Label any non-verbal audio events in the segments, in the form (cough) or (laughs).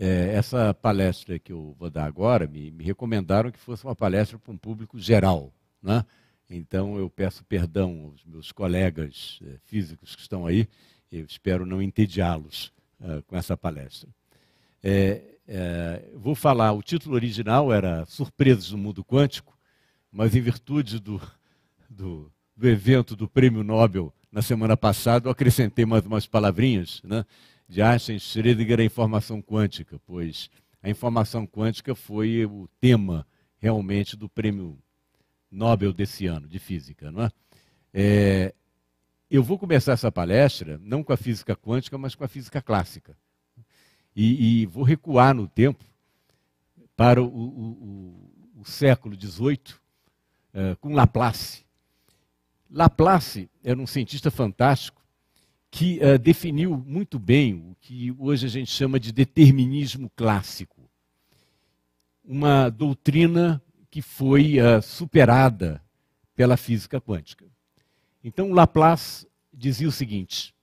É, essa palestra que eu vou dar agora, me, me recomendaram que fosse uma palestra para um público geral. Né? Então, eu peço perdão aos meus colegas é, físicos que estão aí, eu espero não entediá-los é, com essa palestra. É, é, vou falar, o título original era Surpresas do Mundo Quântico, mas em virtude do, do, do evento do Prêmio Nobel na semana passada, eu acrescentei mais umas palavrinhas, né? de Einstein, Schrödinger e a informação quântica, pois a informação quântica foi o tema realmente do prêmio Nobel desse ano, de física, não é? é eu vou começar essa palestra não com a física quântica, mas com a física clássica. E, e vou recuar no tempo para o, o, o, o século XVIII é, eh, com Laplace. Laplace era um cientista fantástico que uh, definiu muito bem o que hoje a gente chama de determinismo clássico. Uma doutrina que foi uh, superada pela física quântica. Então, Laplace dizia o seguinte: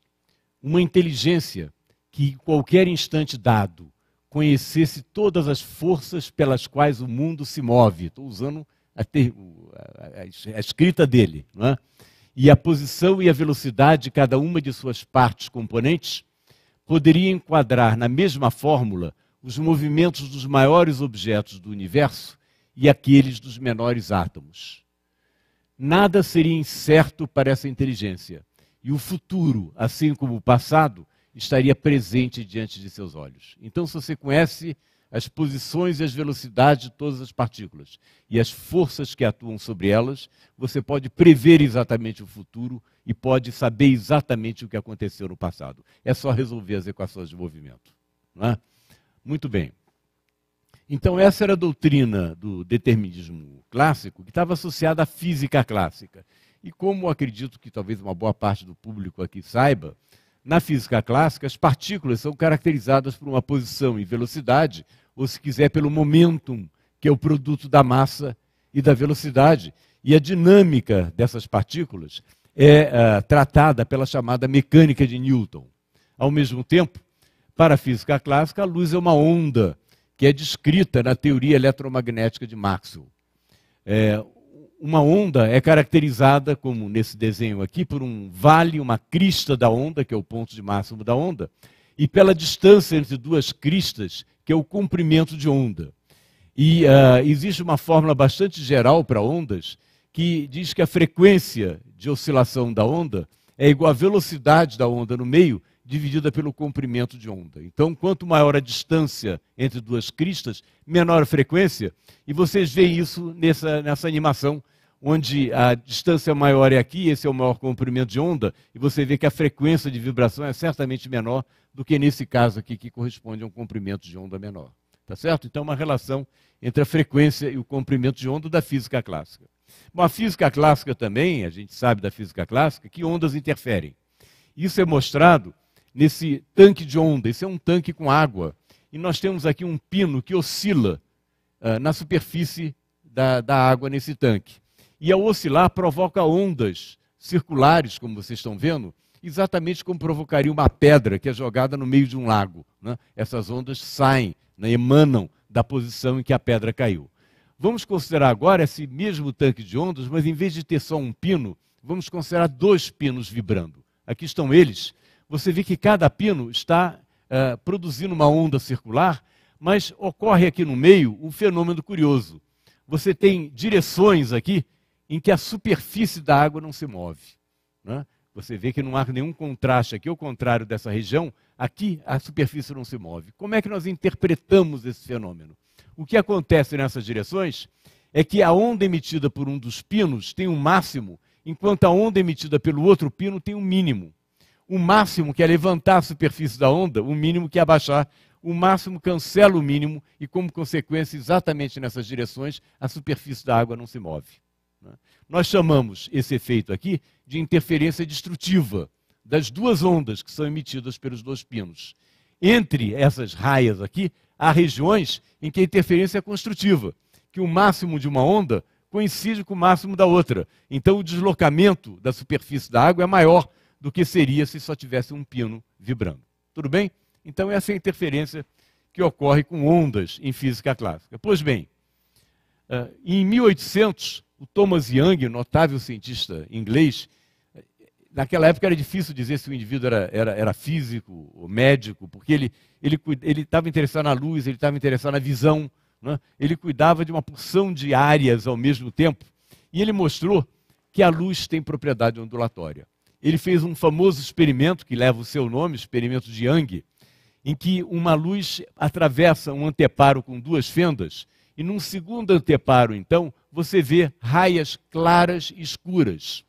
uma inteligência que, em qualquer instante dado, conhecesse todas as forças pelas quais o mundo se move. Estou usando a, ter, a, a, a escrita dele. Não é? e a posição e a velocidade de cada uma de suas partes componentes, poderia enquadrar na mesma fórmula os movimentos dos maiores objetos do universo e aqueles dos menores átomos. Nada seria incerto para essa inteligência, e o futuro, assim como o passado, estaria presente diante de seus olhos. Então, se você conhece as posições e as velocidades de todas as partículas e as forças que atuam sobre elas, você pode prever exatamente o futuro e pode saber exatamente o que aconteceu no passado. É só resolver as equações de movimento. É? Muito bem. Então, essa era a doutrina do determinismo clássico, que estava associada à física clássica. E como acredito que talvez uma boa parte do público aqui saiba, na física clássica, as partículas são caracterizadas por uma posição e velocidade ou se quiser pelo momentum, que é o produto da massa e da velocidade. E a dinâmica dessas partículas é uh, tratada pela chamada mecânica de Newton. Ao mesmo tempo, para a física clássica, a luz é uma onda que é descrita na teoria eletromagnética de Maxwell. É, uma onda é caracterizada, como nesse desenho aqui, por um vale, uma crista da onda, que é o ponto de máximo da onda, e pela distância entre duas cristas, que é o comprimento de onda. E uh, existe uma fórmula bastante geral para ondas que diz que a frequência de oscilação da onda é igual à velocidade da onda no meio dividida pelo comprimento de onda. Então, quanto maior a distância entre duas cristas, menor a frequência. E vocês veem isso nessa, nessa animação onde a distância maior é aqui, esse é o maior comprimento de onda, e você vê que a frequência de vibração é certamente menor do que nesse caso aqui, que corresponde a um comprimento de onda menor. Tá certo? Então, é uma relação entre a frequência e o comprimento de onda da física clássica. Bom, a física clássica também, a gente sabe da física clássica, que ondas interferem. Isso é mostrado nesse tanque de onda, isso é um tanque com água. E nós temos aqui um pino que oscila uh, na superfície da, da água nesse tanque. E ao oscilar, provoca ondas circulares, como vocês estão vendo, exatamente como provocaria uma pedra que é jogada no meio de um lago. Né? Essas ondas saem, né, emanam da posição em que a pedra caiu. Vamos considerar agora esse mesmo tanque de ondas, mas em vez de ter só um pino, vamos considerar dois pinos vibrando. Aqui estão eles. Você vê que cada pino está uh, produzindo uma onda circular, mas ocorre aqui no meio um fenômeno curioso. Você tem direções aqui em que a superfície da água não se move. Né? Você vê que não há nenhum contraste aqui, ao contrário dessa região, aqui a superfície não se move. Como é que nós interpretamos esse fenômeno? O que acontece nessas direções é que a onda emitida por um dos pinos tem um máximo, enquanto a onda emitida pelo outro pino tem um mínimo. O máximo que é levantar a superfície da onda, o mínimo que é abaixar o máximo cancela o mínimo e, como consequência, exatamente nessas direções, a superfície da água não se move. Né? Nós chamamos esse efeito aqui de interferência destrutiva das duas ondas que são emitidas pelos dois pinos. Entre essas raias aqui, há regiões em que a interferência é construtiva, que o máximo de uma onda coincide com o máximo da outra. Então, o deslocamento da superfície da água é maior do que seria se só tivesse um pino vibrando. Tudo bem? Então, essa é a interferência que ocorre com ondas em física clássica. Pois bem, eh, em 1800, o Thomas Young, notável cientista inglês, naquela época era difícil dizer se o indivíduo era, era, era físico ou médico, porque ele estava ele, ele interessado na luz, ele estava interessado na visão, né? ele cuidava de uma porção de áreas ao mesmo tempo. E ele mostrou que a luz tem propriedade ondulatória. Ele fez um famoso experimento que leva o seu nome, experimento de Young, em que uma luz atravessa um anteparo com duas fendas, e num segundo anteparo, então, você vê raias claras e escuras,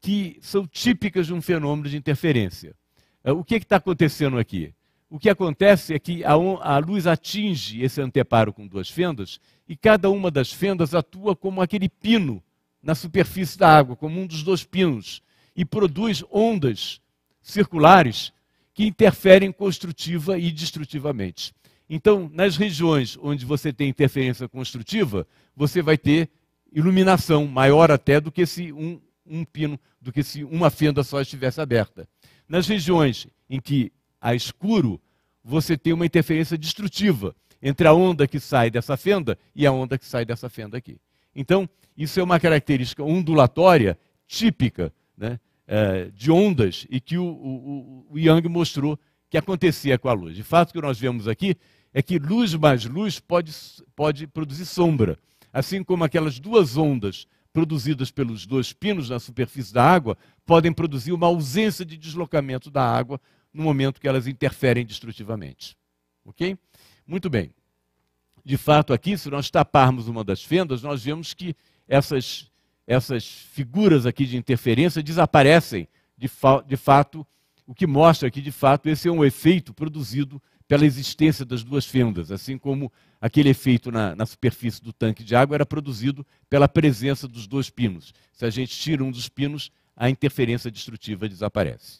que são típicas de um fenômeno de interferência. É, o que é está acontecendo aqui? O que acontece é que a, a luz atinge esse anteparo com duas fendas e cada uma das fendas atua como aquele pino na superfície da água, como um dos dois pinos, e produz ondas circulares que interferem construtiva e destrutivamente. Então, nas regiões onde você tem interferência construtiva, você vai ter iluminação maior até do que se um, um pino, do que se uma fenda só estivesse aberta. Nas regiões em que há escuro, você tem uma interferência destrutiva entre a onda que sai dessa fenda e a onda que sai dessa fenda aqui. Então, isso é uma característica ondulatória típica né, é, de ondas e que o, o, o Young mostrou que acontecia com a luz. De fato, o que nós vemos aqui é que luz mais luz pode, pode produzir sombra. Assim como aquelas duas ondas produzidas pelos dois pinos na superfície da água podem produzir uma ausência de deslocamento da água no momento que elas interferem destrutivamente. Ok? Muito bem. De fato, aqui, se nós taparmos uma das fendas, nós vemos que essas, essas figuras aqui de interferência desaparecem. De, fa de fato, o que mostra que, de fato, esse é um efeito produzido pela existência das duas fendas, assim como aquele efeito na, na, superfície do tanque de água era produzido pela presença dos dois pinos. Se a gente tira um dos pinos, a interferência destrutiva desaparece.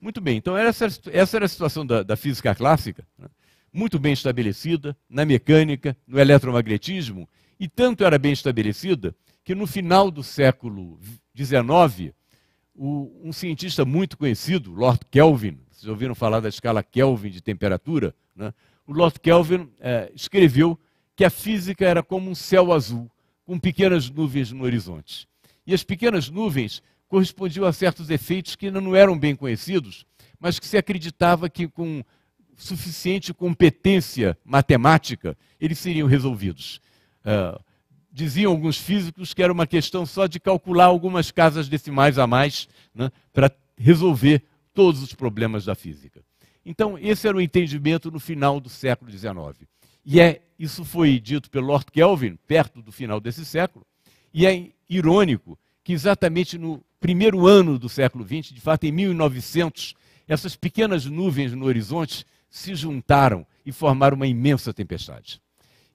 Muito bem, então essa, essa era a situação da, da física clássica, né? muito bem estabelecida na mecânica, no eletromagnetismo, e tanto era bem estabelecida que no final do século XIX, o, um cientista muito conhecido, Lord Kelvin, vocês ouviram falar da escala Kelvin de temperatura? Né? O Lord Kelvin é, escreveu que a física era como um céu azul, com pequenas nuvens no horizonte. E as pequenas nuvens correspondiam a certos efeitos que não eram bem conhecidos, mas que se acreditava que com suficiente competência matemática eles seriam resolvidos. É, diziam alguns físicos que era uma questão só de calcular algumas casas decimais a mais né, para resolver todos os problemas da física. Então, esse era o entendimento no final do século XIX. E é, isso foi dito pelo Lord Kelvin, perto do final desse século, e é irônico que exatamente no primeiro ano do século XX, de fato em 1900, essas pequenas nuvens no horizonte se juntaram e formaram uma imensa tempestade.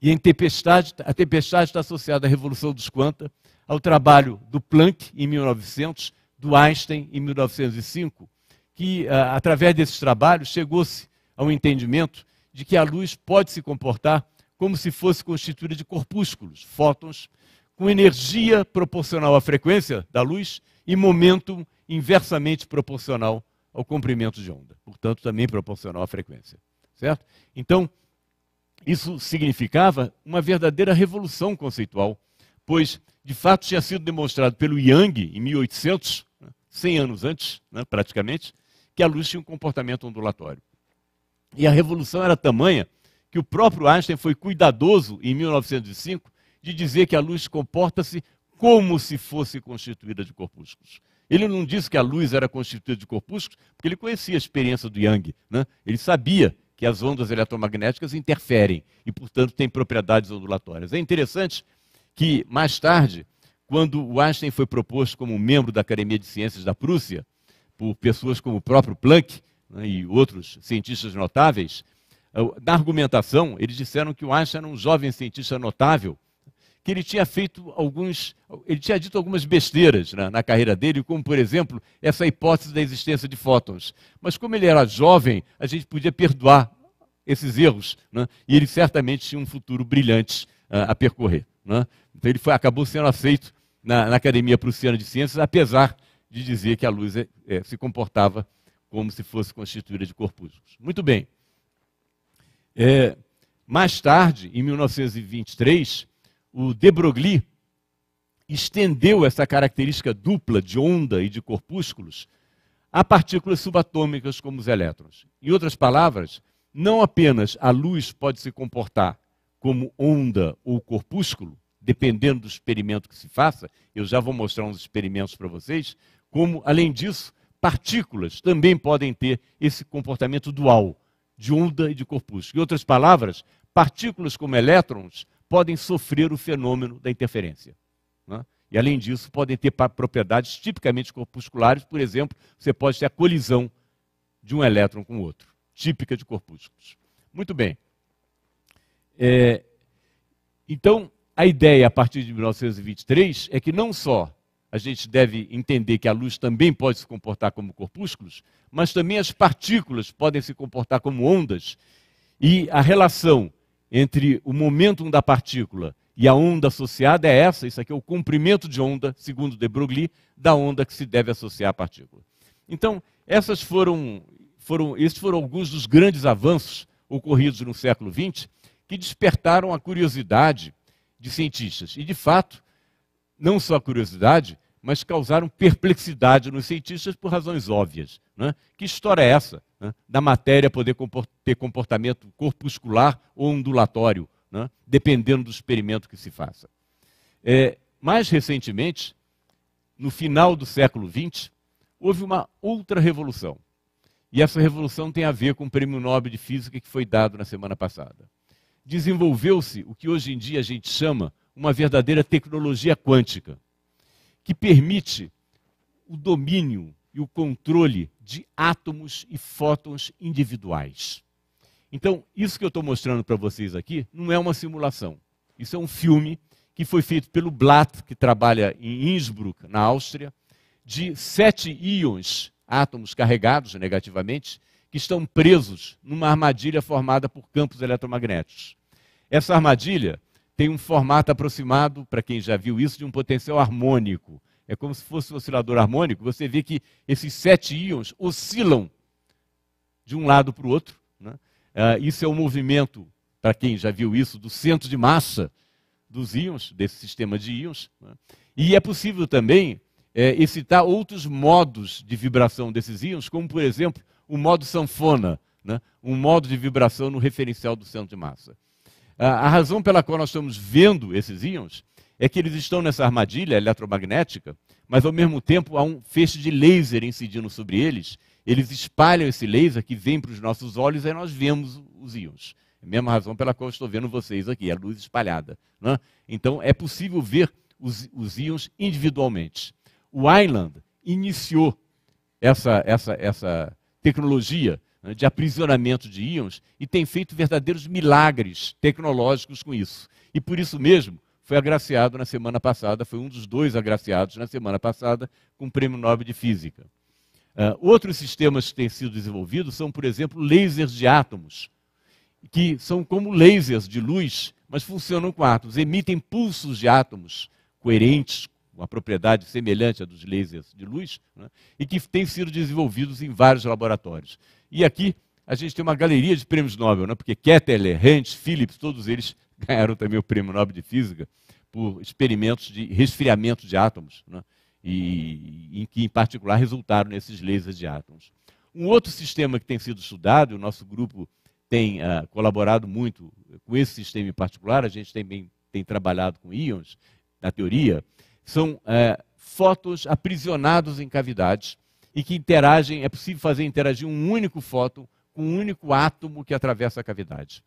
E em tempestade, a tempestade está associada à revolução dos quanta, ao trabalho do Planck em 1900, do Einstein em 1905 que, ah, através desses trabalhos, chegou-se ao entendimento de que a luz pode se comportar como se fosse constituída de corpúsculos, fótons, com energia proporcional à frequência da luz e momento inversamente proporcional ao comprimento de onda, portanto, também proporcional à frequência. Certo? Então, isso significava uma verdadeira revolução conceitual, pois, de fato, tinha sido demonstrado pelo Yang, em 1800, 100 né, anos antes, né, praticamente, que a luz tinha um comportamento ondulatório. E a revolução era tamanha que o próprio Einstein foi cuidadoso, em 1905, de dizer que a luz comporta-se como se fosse constituída de corpúsculos. Ele não disse que a luz era constituída de corpúsculos, porque ele conhecia a experiência do Young. Né? Ele sabia que as ondas eletromagnéticas interferem e, portanto, têm propriedades ondulatórias. É interessante que, mais tarde, quando o Einstein foi proposto como membro da Academia de Ciências da Prússia, por pessoas como o próprio Planck né, e outros cientistas notáveis, na argumentação, eles disseram que o Einstein era um jovem cientista notável, que ele tinha feito alguns, ele tinha dito algumas besteiras né, na carreira dele, como por exemplo essa hipótese da existência de fótons. Mas como ele era jovem, a gente podia perdoar esses erros, né, e ele certamente tinha um futuro brilhante uh, a percorrer. Né. Então ele foi, acabou sendo aceito na, na Academia Prussiana de Ciências, apesar de dizer que a luz é, é, se comportava como se fosse constituída de corpúsculos. Muito bem. É, mais tarde, em 1923, o de Broglie estendeu essa característica dupla de onda e de corpúsculos a partículas subatômicas como os elétrons. Em outras palavras, não apenas a luz pode se comportar como onda ou corpúsculo, dependendo do experimento que se faça, eu já vou mostrar uns experimentos para vocês, como, além disso, partículas também podem ter esse comportamento dual, de onda e de corpúsculo. Em outras palavras, partículas como elétrons podem sofrer o fenômeno da interferência. Né? E, além disso, podem ter propriedades tipicamente corpusculares. Por exemplo, você pode ter a colisão de um elétron com o outro, típica de corpúsculos. Muito bem. É, então, a ideia, a partir de 1923, é que não só a gente deve entender que a luz também pode se comportar como corpúsculos, mas também as partículas podem se comportar como ondas. E a relação entre o momentum da partícula e a onda associada é essa, isso aqui é o comprimento de onda, segundo de Broglie, da onda que se deve associar à partícula. Então, essas foram, foram, esses foram alguns dos grandes avanços ocorridos no século XX que despertaram a curiosidade de cientistas. E, de fato, não só a curiosidade, mas causaram perplexidade nos cientistas por razões óbvias. Né? Que história é essa né? da matéria poder ter comportamento corpuscular ou ondulatório, né? dependendo do experimento que se faça? É, mais recentemente, no final do século XX, houve uma outra revolução. E essa revolução tem a ver com o prêmio Nobel de Física que foi dado na semana passada. Desenvolveu-se o que hoje em dia a gente chama uma verdadeira tecnologia quântica que permite o domínio e o controle de átomos e fótons individuais. Então, isso que eu estou mostrando para vocês aqui não é uma simulação. Isso é um filme que foi feito pelo Blatt, que trabalha em Innsbruck, na Áustria, de sete íons, átomos carregados negativamente, que estão presos numa armadilha formada por campos eletromagnéticos. Essa armadilha tem um formato aproximado, para quem já viu isso, de um potencial harmônico. É como se fosse um oscilador harmônico. Você vê que esses sete íons oscilam de um lado para o outro. Né? Ah, isso é o um movimento, para quem já viu isso, do centro de massa dos íons, desse sistema de íons. Né? E é possível também é, excitar outros modos de vibração desses íons, como, por exemplo, o modo sanfona, né? um modo de vibração no referencial do centro de massa. A, razão pela qual nós estamos vendo esses íons é que eles estão nessa armadilha eletromagnética, mas ao mesmo tempo há um feixe de laser incidindo sobre eles. Eles espalham esse laser que vem para os nossos olhos e nós vemos os íons. É a mesma razão pela qual estou vendo vocês aqui, a luz espalhada. Né? Então é possível ver os, os íons individualmente. O Island iniciou essa, essa, essa tecnologia né, de aprisionamento de íons e tem feito verdadeiros milagres tecnológicos com isso. E por isso mesmo foi agraciado na semana passada, foi um dos dois agraciados na semana passada com o Prêmio Nobel de Física. Uh, outros sistemas que têm sido desenvolvidos são, por exemplo, lasers de átomos, que são como lasers de luz, mas funcionam com átomos, emitem pulsos de átomos coerentes, uma propriedade semelhante à dos lasers de luz, né, e que têm sido desenvolvidos em vários laboratórios. E aqui a gente tem uma galeria de prêmios Nobel, né, porque Ketteler, Hans, Phillips, todos eles (laughs) ganharam também o prêmio Nobel de Física por experimentos de resfriamento de átomos, né, e, em que, em particular, resultaram nesses lasers de átomos. Um outro sistema que tem sido estudado, o nosso grupo tem uh, colaborado muito com esse sistema em particular, a gente também tem trabalhado com íons, na teoria, são é, fótons aprisionados em cavidades e que interagem, é possível fazer interagir um único fóton com um único átomo que atravessa a cavidade.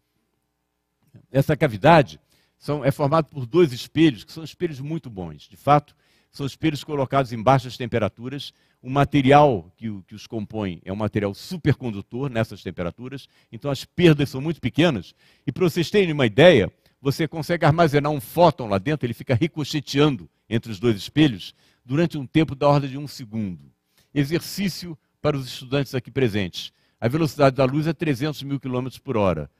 Essa cavidade são, é formada por dois espelhos, que são espelhos muito bons. De fato, são espelhos colocados em baixas temperaturas. O material que, que os compõe é um material supercondutor nessas temperaturas, então as perdas são muito pequenas. E para vocês terem uma ideia, você consegue armazenar um fóton lá dentro, ele fica ricocheteando entre os dois espelhos durante um tempo da ordem de um segundo. Exercício para os estudantes aqui presentes. A velocidade da luz é 300 mil quilômetros por hora.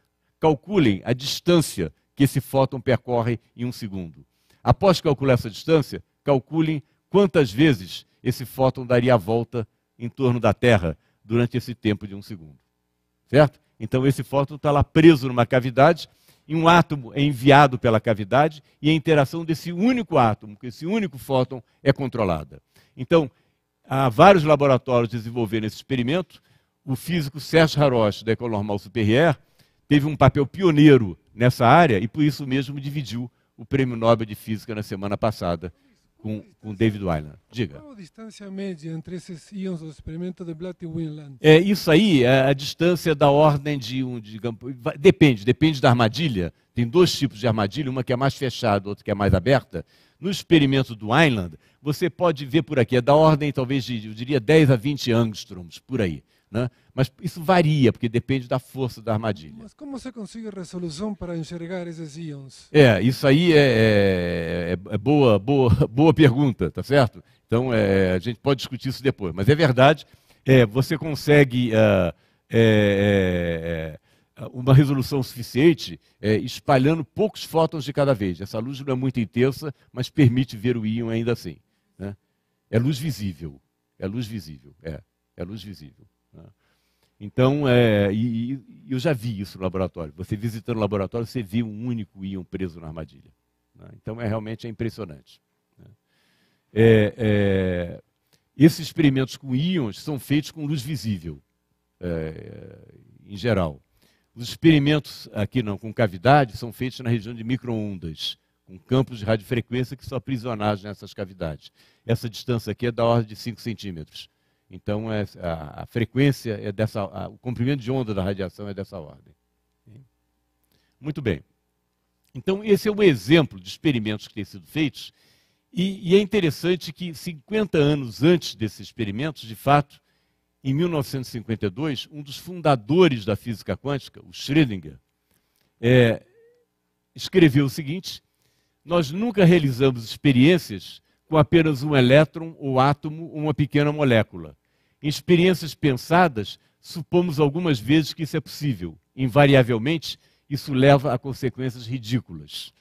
Calculem a distância que esse fóton percorre em um segundo. Após calcular essa distância, calculem quantas vezes esse fóton daria a volta em torno da Terra durante esse tempo de um segundo. Certo? Então esse fóton está lá preso numa cavidade e um átomo é enviado pela cavidade e a interação desse único átomo, com esse único fóton é controlada. Então, há vários laboratórios desenvolvendo esse experimento. O físico Sérgio Haroche, da Econormal Superior, teve um papel pioneiro nessa área e por isso mesmo dividiu o Prêmio Nobel de Física na semana passada com, com David Weiland. Diga. Qual a distância média entre esses íons do experimento de Blatt e Winland? É, isso aí, a, é a distância da ordem de um, digamos, depende, depende da armadilha. Tem dois tipos de armadilha, uma que é mais fechada, outra que é mais aberta. No experimento do Weiland, você pode ver por aqui, é da ordem talvez de, eu diria, 10 a 20 angstroms, por aí. Né? Mas isso varia, porque depende da força da armadilha. Mas como você consegue resolução para enxergar esses íons? É, isso aí é, é, é, é boa, boa, (laughs) boa pergunta, tá certo? Então é, a gente pode discutir isso depois. Mas é verdade, é, você consegue ah, é, uma resolução suficiente espalhando poucos fótons de cada vez. Essa luz não é muito intensa, mas permite ver o íon ainda assim. Né? É luz visível. É luz visível. É, é luz visível. Né? Então, é, e, e, eu já vi isso no laboratório. Você visitando o laboratório, você viu um único íon preso na armadilha. Né? Então, é realmente é impressionante. Né? É, é, esses experimentos com íons são feitos com luz visível, é, em geral. Os experimentos, aqui não, com cavidade, são feitos na região de microondas, com campos de radiofrequência que são aprisionados nessas cavidades. Essa distância aqui é da ordem de 5 centímetros. Então, é, a, a, frequência é dessa, a, o comprimento de onda da radiação é dessa ordem. Muito bem. Então, esse é um exemplo de experimentos que têm sido feitos, e, e é interessante que 50 anos antes desses experimentos, de fato, em 1952, um dos fundadores da física quântica, o Schrödinger, é, escreveu o seguinte: Nós nunca realizamos experiências com apenas um elétron ou átomo ou uma pequena molécula. Em experiências pensadas, supomos algumas vezes que isso é possível. Invariavelmente, isso leva a consequências ridículas.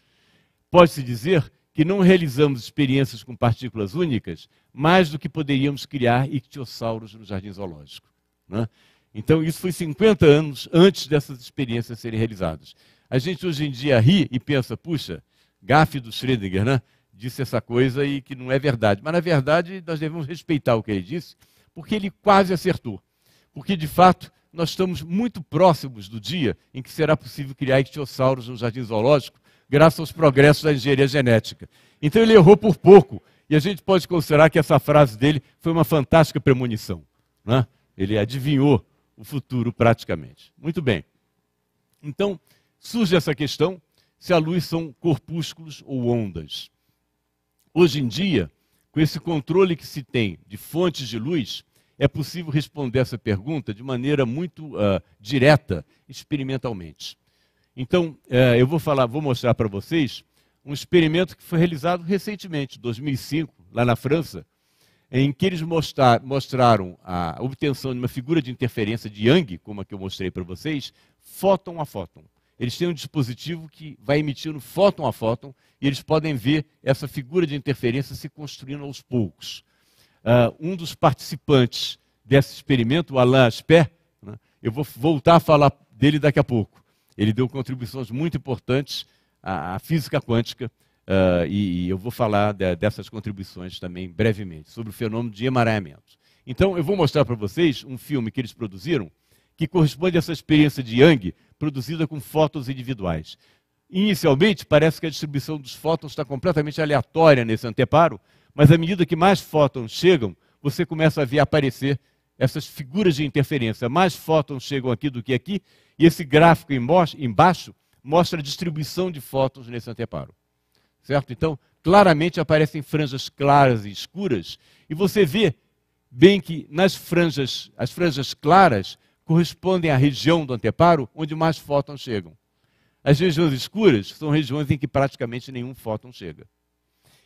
Pode-se dizer que não realizamos experiências com partículas únicas mais do que poderíamos criar ictiosauros no jardim zoológico. Né? Então, isso foi 50 anos antes dessas experiências serem realizadas. A gente hoje em dia ri e pensa, puxa, gafe do Schrödinger, né? disse essa coisa e que não é verdade. Mas, na verdade, nós devemos respeitar o que ele disse, porque ele quase acertou. Porque, de fato, nós estamos muito próximos do dia em que será possível criar ictiossauros no jardim zoológico, graças aos progressos da engenharia genética. Então, ele errou por pouco. E a gente pode considerar que essa frase dele foi uma fantástica premonição. Né? Ele adivinhou o futuro praticamente. Muito bem. Então, surge essa questão se a luz são corpúsculos ou ondas. Hoje em dia, com esse controle que se tem de fontes de luz, é possível responder essa pergunta de maneira muito uh, direta, experimentalmente. Então, uh, eu vou falar, vou mostrar para vocês um experimento que foi realizado recentemente, 2005, lá na França, em que eles mostrar, mostraram a obtenção de uma figura de interferência de Young, como a que eu mostrei para vocês, fóton a fóton. Eles têm um dispositivo que vai emitindo fóton a fóton e eles podem ver essa figura de interferência se construindo aos poucos. Uh, um dos participantes desse experimento, o Alain Asper, né, eu vou voltar a falar dele daqui a pouco. Ele deu contribuições muito importantes à, à física quântica uh, e, e, eu vou falar de, dessas contribuições também brevemente, sobre o fenômeno de emaranhamento. Então, eu vou mostrar para vocês um filme que eles produziram que corresponde a essa experiência de Young produzida com fótons individuais. Inicialmente, parece que a distribuição dos fótons está completamente aleatória nesse anteparo, mas à medida que mais fótons chegam, você começa a ver aparecer essas figuras de interferência. Mais fótons chegam aqui do que aqui, e esse gráfico embaixo mostra a distribuição de fótons nesse anteparo. Certo? Então, claramente aparecem franjas claras e escuras, e você vê bem que nas franjas, as franjas claras correspondem à região do anteparo onde mais fótons chegam. As regiões escuras são regiões em que praticamente nenhum fóton chega.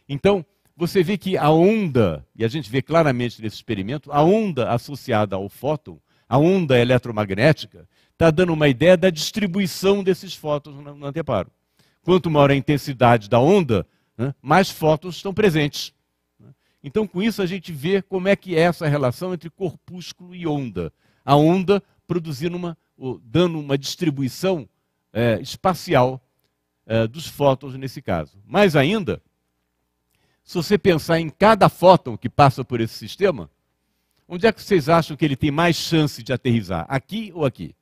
Então, você vê que a onda, e a gente vê claramente nesse experimento, a onda associada ao fóton, a onda eletromagnética, está dando uma ideia da distribuição desses fótons no anteparo. Quanto maior a intensidade da onda, né, mais fótons estão presentes. Então, com isso, a gente vê como é que é essa relação entre corpúsculo e onda a onda produzindo uma, dando uma distribuição é, espacial é, dos fótons nesse caso. Mais ainda, se você pensar em cada fóton que passa por esse sistema, onde é que vocês acham que ele tem mais chance de aterrizar? Aqui ou aqui?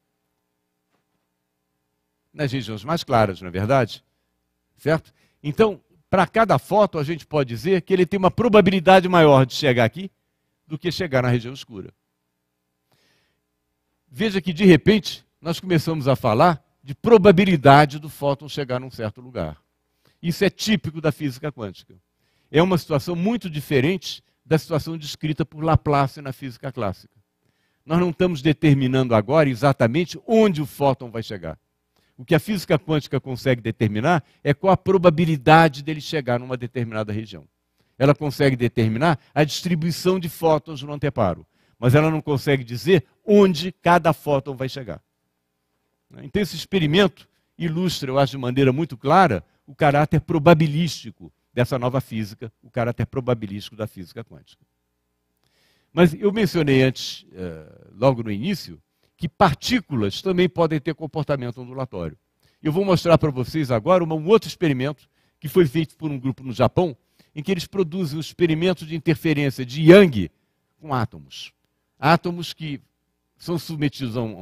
Nas regiões mais claras, não é verdade? Certo? Então, para cada foto, a gente pode dizer que ele tem uma probabilidade maior de chegar aqui do que chegar na região escura. Veja que de repente nós começamos a falar de probabilidade do fóton chegar num certo lugar. Isso é típico da física quântica. É uma situação muito diferente da situação descrita por Laplace na física clássica. Nós não estamos determinando agora exatamente onde o fóton vai chegar. O que a física quântica consegue determinar é qual a probabilidade dele chegar numa determinada região. Ela consegue determinar a distribuição de fótons no anteparo mas ela não consegue dizer onde cada fóton vai chegar. Então, esse experimento ilustra, eu acho, de maneira muito clara, o caráter probabilístico dessa nova física, o caráter probabilístico da física quântica. Mas eu mencionei antes, eh, logo no início, que partículas também podem ter comportamento ondulatório. Eu vou mostrar para vocês agora um outro experimento que foi feito por um grupo no Japão, em que eles produzem um experimento de interferência de Yang com átomos átomos que são submetidos a um,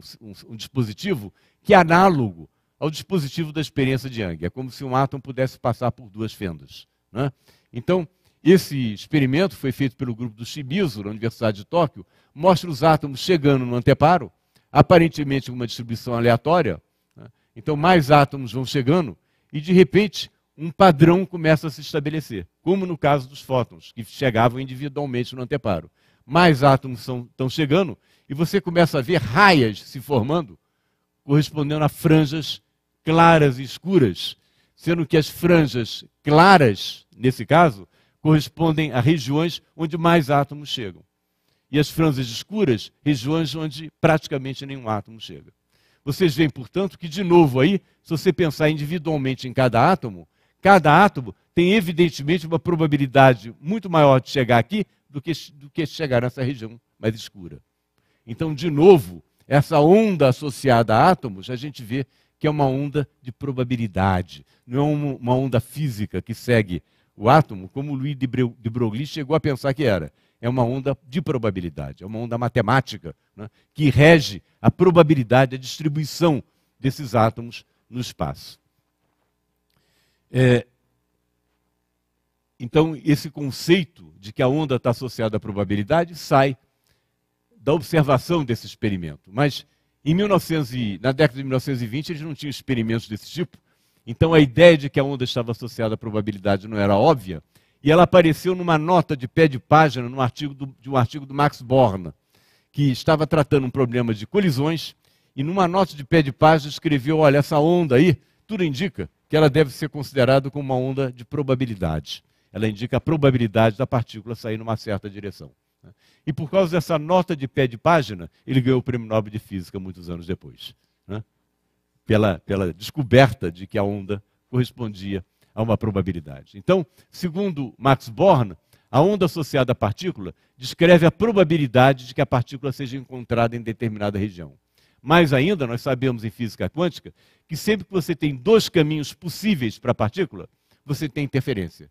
um, um, um, dispositivo que é análogo ao dispositivo da experiência de Young. É como se um átomo pudesse passar por duas fendas. Né? Então, esse experimento foi feito pelo grupo do Shimizu, da Universidade de Tóquio, mostra os átomos chegando no anteparo, aparentemente uma distribuição aleatória. Né? Então, mais átomos vão chegando e, de repente, um padrão começa a se estabelecer, como no caso dos fótons, que chegavam individualmente no anteparo mais átomos estão chegando, e você começa a ver raias se formando, correspondendo a franjas claras e escuras, sendo que as franjas claras, nesse caso, correspondem a regiões onde mais átomos chegam. E as franjas escuras, regiões onde praticamente nenhum átomo chega. Vocês veem, portanto, que, de novo, aí, se você pensar individualmente em cada átomo, cada átomo tem, evidentemente, uma probabilidade muito maior de chegar aqui do que, do que chegar nessa região mais escura. Então, de novo, essa onda associada a átomos, a gente vê que é uma onda de probabilidade, não é uma onda física que segue o átomo, como Louis de Broglie chegou a pensar que era. É uma onda de probabilidade, é uma onda matemática né, que rege a probabilidade, a distribuição desses átomos no espaço. É, então, esse conceito de que a onda está associada à probabilidade sai da observação desse experimento. Mas em 1900 na década de 1920 eles não tinham experimentos desse tipo, então a ideia de que a onda estava associada à probabilidade não era óbvia, e ela apareceu numa nota de pé de página num artigo do, de um artigo do Max Born, que estava tratando um problema de colisões, e numa nota de pé de página escreveu: olha, essa onda aí, tudo indica que ela deve ser considerada como uma onda de probabilidade ela indica a probabilidade da partícula sair numa certa direção. Né? E por causa dessa nota de pé de página, ele ganhou o prêmio Nobel de Física muitos anos depois. Né? Pela, pela descoberta de que a onda correspondia a uma probabilidade. Então, segundo Max Born, a onda associada à partícula descreve a probabilidade de que a partícula seja encontrada em determinada região. Mais ainda, nós sabemos em física quântica que sempre que você tem dois caminhos possíveis para a partícula, você tem interferência.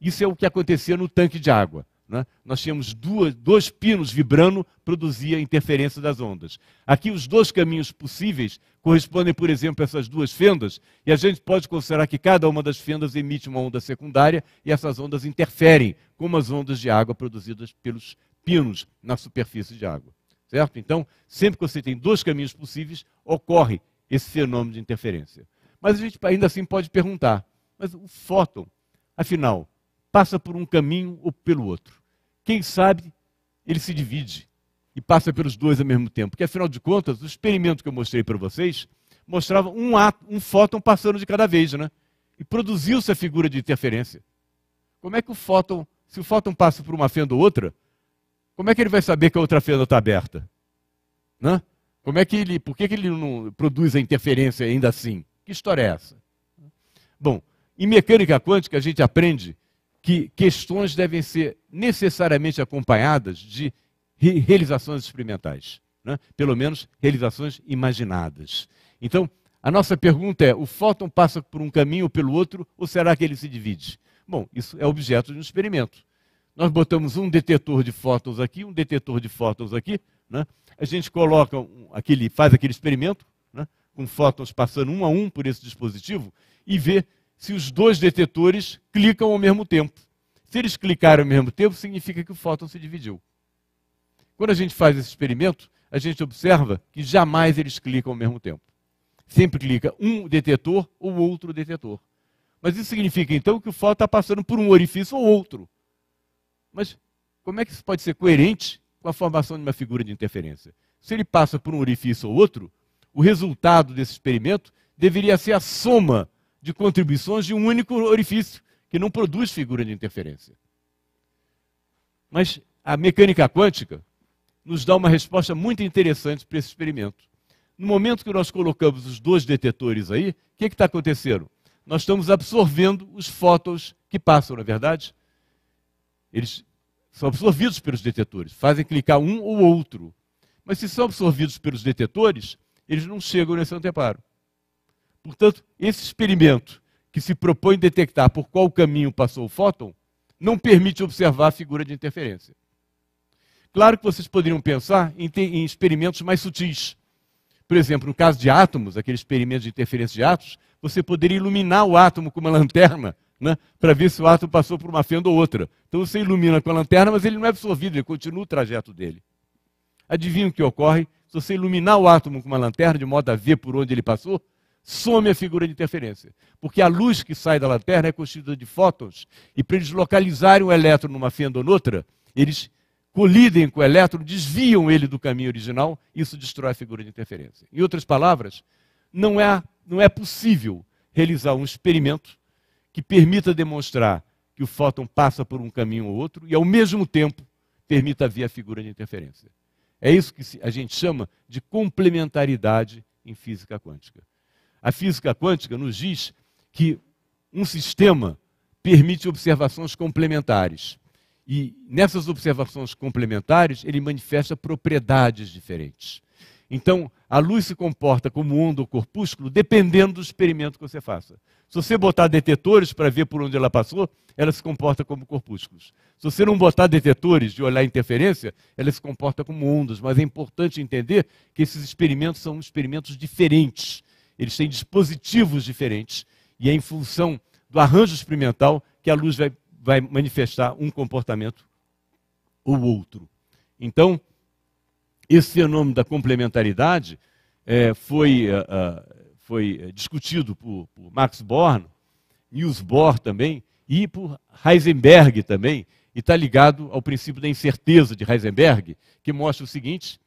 Isso é o que acontecia no tanque de água. Né? Nós tínhamos duas, dois pinos vibrando, produzia interferência das ondas. Aqui, os dois caminhos possíveis correspondem, por exemplo, a essas duas fendas, e a gente pode considerar que cada uma das fendas emite uma onda secundária e essas ondas interferem com as ondas de água produzidas pelos pinos na superfície de água. Certo? Então, sempre que você tem dois caminhos possíveis, ocorre esse fenômeno de interferência. Mas a gente ainda assim pode perguntar: mas o fóton, afinal, passa por um caminho ou pelo outro. Quem sabe ele se divide e passa pelos dois ao mesmo tempo. Porque, afinal de contas, o experimento que eu mostrei para vocês mostrava um, ato, um fóton passando de cada vez, né? E produziu-se a figura de interferência. Como é que o fóton, se o fóton passa por uma fenda ou outra, como é que ele vai saber que a outra fenda está aberta? Né? Como é que ele, por que, que ele não produz a interferência ainda assim? Que história é essa? Bom, em mecânica quântica a gente aprende que questões devem ser necessariamente acompanhadas de realizações experimentais, né? pelo menos realizações imaginadas. Então, a nossa pergunta é: o fóton passa por um caminho ou pelo outro, ou será que ele se divide? Bom, isso é objeto de um experimento. Nós botamos um detetor de fótons aqui, um detetor de fótons aqui, né? a gente coloca aquele, faz aquele experimento, né? com fótons passando um a um por esse dispositivo, e vê se os dois detetores clicam ao mesmo tempo. Se eles clicarem ao mesmo tempo, significa que o fóton se dividiu. Quando a gente faz esse experimento, a gente observa que jamais eles clicam ao mesmo tempo. Sempre clica um detetor ou outro detetor. Mas isso significa então que o fóton está passando por um orifício ou outro. Mas como é que isso pode ser coerente com a formação de uma figura de interferência? Se ele passa por um orifício ou outro, o resultado desse experimento deveria ser a soma de contribuições de um único orifício, que não produz figura de interferência. Mas a mecânica quântica nos dá uma resposta muito interessante para esse experimento. No momento que nós colocamos os dois detetores aí, o que está acontecendo? Nós estamos absorvendo os fótons que passam, na é verdade. Eles são absorvidos pelos detetores, fazem clicar um ou outro. Mas se são absorvidos pelos detetores, eles não chegam nesse anteparo. Portanto, esse experimento que se propõe detectar por qual caminho passou o fóton não permite observar a figura de interferência. Claro que vocês poderiam pensar em, ter, em experimentos mais sutis. Por exemplo, no caso de átomos, aquele experimento de interferência de átomos, você poderia iluminar o átomo com uma lanterna né, para ver se o átomo passou por uma fenda ou outra. Então você ilumina com a lanterna, mas ele não é absorvido, ele continua o trajeto dele. Adivinha o que ocorre? Se você iluminar o átomo com uma lanterna, de modo a ver por onde ele passou, some a figura de interferência. Porque a luz que sai da lanterna é constituída de fótons, e para eles localizarem o elétron numa fenda ou noutra, eles colidem com o elétron, desviam ele do caminho original, isso destrói a figura de interferência. Em outras palavras, não é, não é possível realizar um experimento que permita demonstrar que o fóton passa por um caminho ou outro e, ao mesmo tempo, permita ver a figura de interferência. É isso que a gente chama de complementaridade em física quântica. A física quântica nos diz que um sistema permite observações complementares. E nessas observações complementares, ele manifesta propriedades diferentes. Então, a luz se comporta como onda ou corpúsculo dependendo do experimento que você faça. Se você botar detetores para ver por onde ela passou, ela se comporta como corpúsculos. Se você não botar detetores de olhar interferência, ela se comporta como ondas. Mas é importante entender que esses experimentos são experimentos diferentes eles têm dispositivos diferentes e é em função do arranjo experimental que a luz vai, vai manifestar um comportamento ou outro. Então, esse fenômeno da complementaridade é, foi, uh, foi discutido por, por Max Born, Niels Bohr também, e por Heisenberg também, e está ligado ao princípio da incerteza de Heisenberg, que mostra o seguinte: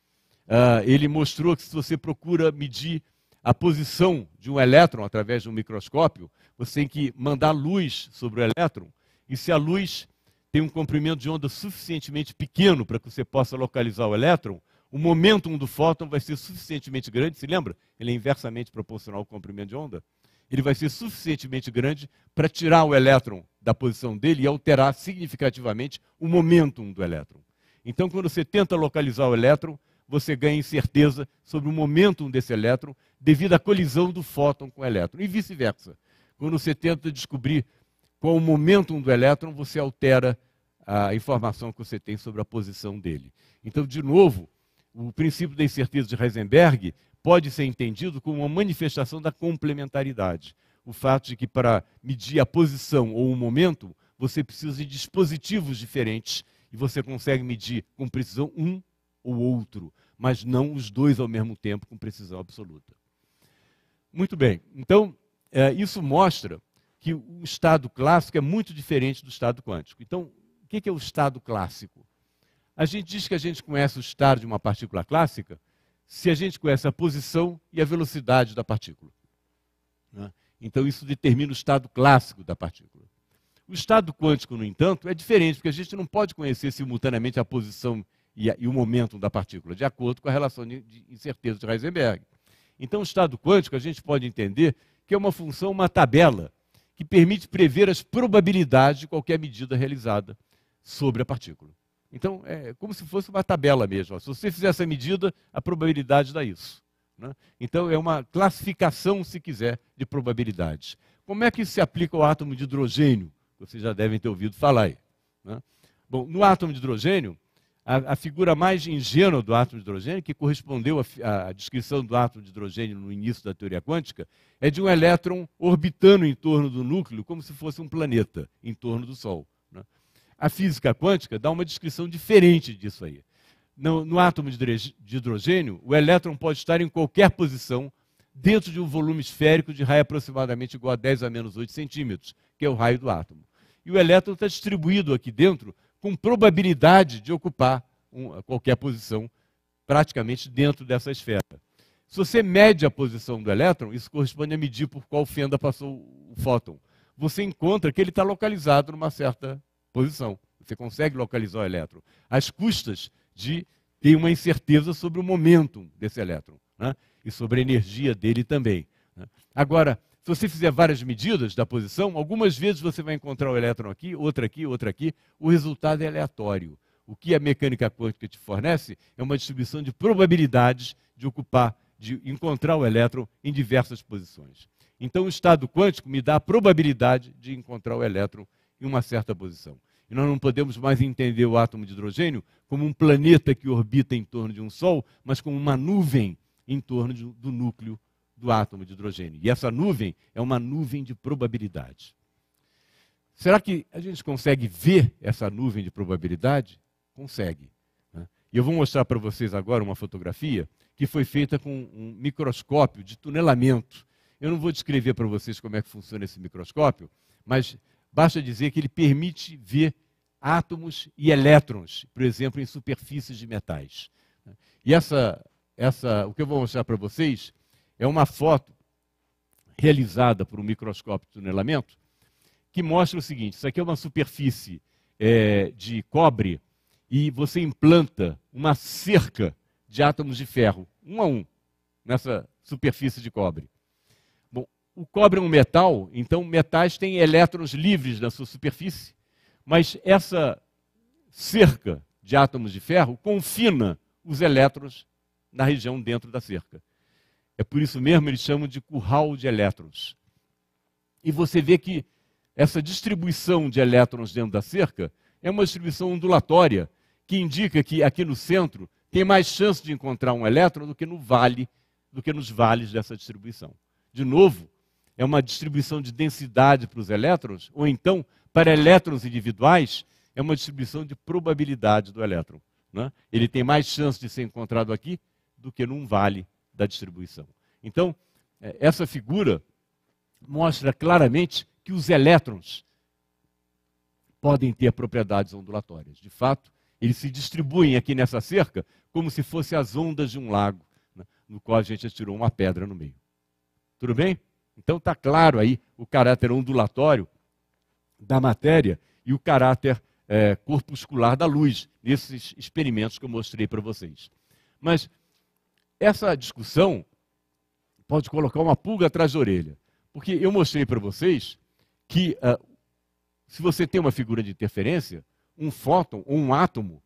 uh, ele mostrou que se você procura medir a posição de um elétron através de um microscópio, você tem que mandar luz sobre o elétron, e se a luz tem um comprimento de onda suficientemente pequeno para que você possa localizar o elétron, o momentum do fóton vai ser suficientemente grande, se lembra? Ele é inversamente proporcional ao comprimento de onda. Ele vai ser suficientemente grande para tirar o elétron da posição dele e alterar significativamente o momentum do elétron. Então, quando você tenta localizar o elétron, você ganha incerteza sobre o momentum desse elétron, devido à colisão do fóton com o elétron, e vice-versa. Quando você tenta descobrir qual o momentum do elétron, você altera a informação que você tem sobre a posição dele. Então, de novo, o princípio da incerteza de Heisenberg pode ser entendido como uma manifestação da complementaridade. O fato de que, para medir a posição ou o momento, você precisa de dispositivos diferentes e você consegue medir com precisão um ou outro, mas não os dois ao mesmo tempo com precisão absoluta. Muito bem. Então, é, isso mostra que o estado clássico é muito diferente do estado quântico. Então, o que é o estado clássico? A gente diz que a gente conhece o estado de uma partícula clássica se a gente conhece a posição e a velocidade da partícula. Né? Então, isso determina o estado clássico da partícula. O estado quântico, no entanto, é diferente, porque a gente não pode conhecer simultaneamente a posição e, a, e o momento da partícula, de acordo com a relação de, de incerteza de Heisenberg. Então, o estado quântico a gente pode entender que é uma função, uma tabela, que permite prever as probabilidades de qualquer medida realizada sobre a partícula. Então, é como se fosse uma tabela mesmo. Se você fizer essa medida, a probabilidade dá isso. Né? Então, é uma classificação, se quiser, de probabilidades. Como é que isso se aplica ao átomo de hidrogênio? Vocês já devem ter ouvido falar aí. Né? Bom, no átomo de hidrogênio, a, a, figura mais ingênua do átomo de hidrogênio, que correspondeu à descrição do átomo de hidrogênio no início da teoria quântica, é de um elétron orbitando em torno do núcleo, como se fosse um planeta em torno do Sol. Né? A física quântica dá uma descrição diferente disso aí. No, no átomo de hidrogênio, o elétron pode estar em qualquer posição dentro de um volume esférico de raio aproximadamente igual a 10 a menos 8 centímetros, que é o raio do átomo. E o elétron está distribuído aqui dentro com probabilidade de ocupar um, qualquer posição praticamente dentro dessa esfera. Se você mede a posição do elétron, isso corresponde a medir por qual fenda passou o fóton. Você encontra que ele está localizado numa certa posição. Você consegue localizar o elétron. Às custas de ter uma incerteza sobre o momento desse elétron né? e sobre a energia dele também. Né? Agora, se você fizer várias medidas da posição, algumas vezes você vai encontrar o elétron aqui, outra aqui, outra aqui. O resultado é aleatório. O que a mecânica quântica te fornece é uma distribuição de probabilidades de ocupar, de encontrar o elétron em diversas posições. Então, o estado quântico me dá a probabilidade de encontrar o elétron em uma certa posição. E nós não podemos mais entender o átomo de hidrogênio como um planeta que orbita em torno de um Sol, mas como uma nuvem em torno de, do núcleo do átomo de hidrogênio. E essa nuvem é uma nuvem de probabilidade. Será que a gente consegue ver essa nuvem de probabilidade? Consegue. Né? E eu vou mostrar para vocês agora uma fotografia que foi feita com um microscópio de tunelamento. Eu não vou descrever para vocês como é que funciona esse microscópio, mas basta dizer que ele permite ver átomos e elétrons, por exemplo, em superfícies de metais. E essa, essa, o que eu vou mostrar para vocês é uma foto realizada por um microscópio de tunelamento que mostra o seguinte: isso aqui é uma superfície é, de cobre e você implanta uma cerca de átomos de ferro, um a um, nessa superfície de cobre. Bom, o cobre é um metal, então metais têm elétrons livres na sua superfície, mas essa cerca de átomos de ferro confina os elétrons na região dentro da cerca. É por isso mesmo que eles chamam de curral de elétrons. E você vê que essa distribuição de elétrons dentro da cerca é uma distribuição ondulatória, que indica que aqui no centro tem mais chance de encontrar um elétron do que no vale, do que nos vales dessa distribuição. De novo, é uma distribuição de densidade para os elétrons, ou então, para elétrons individuais, é uma distribuição de probabilidade do elétron. Né? Ele tem mais chance de ser encontrado aqui do que num vale da distribuição. Então, é, essa figura mostra claramente que os elétrons podem ter propriedades ondulatórias. De fato, eles se distribuem aqui nessa cerca como se fossem as ondas de um lago, né, no qual a gente atirou uma pedra no meio. Tudo bem? Então está claro aí o caráter ondulatório da matéria e o caráter é, corpuscular da luz, nesses experimentos que eu mostrei para vocês. Mas essa discussão pode colocar uma pulga atrás da orelha, porque eu mostrei para vocês que uh, se você tem uma figura de interferência, um fóton ou um átomo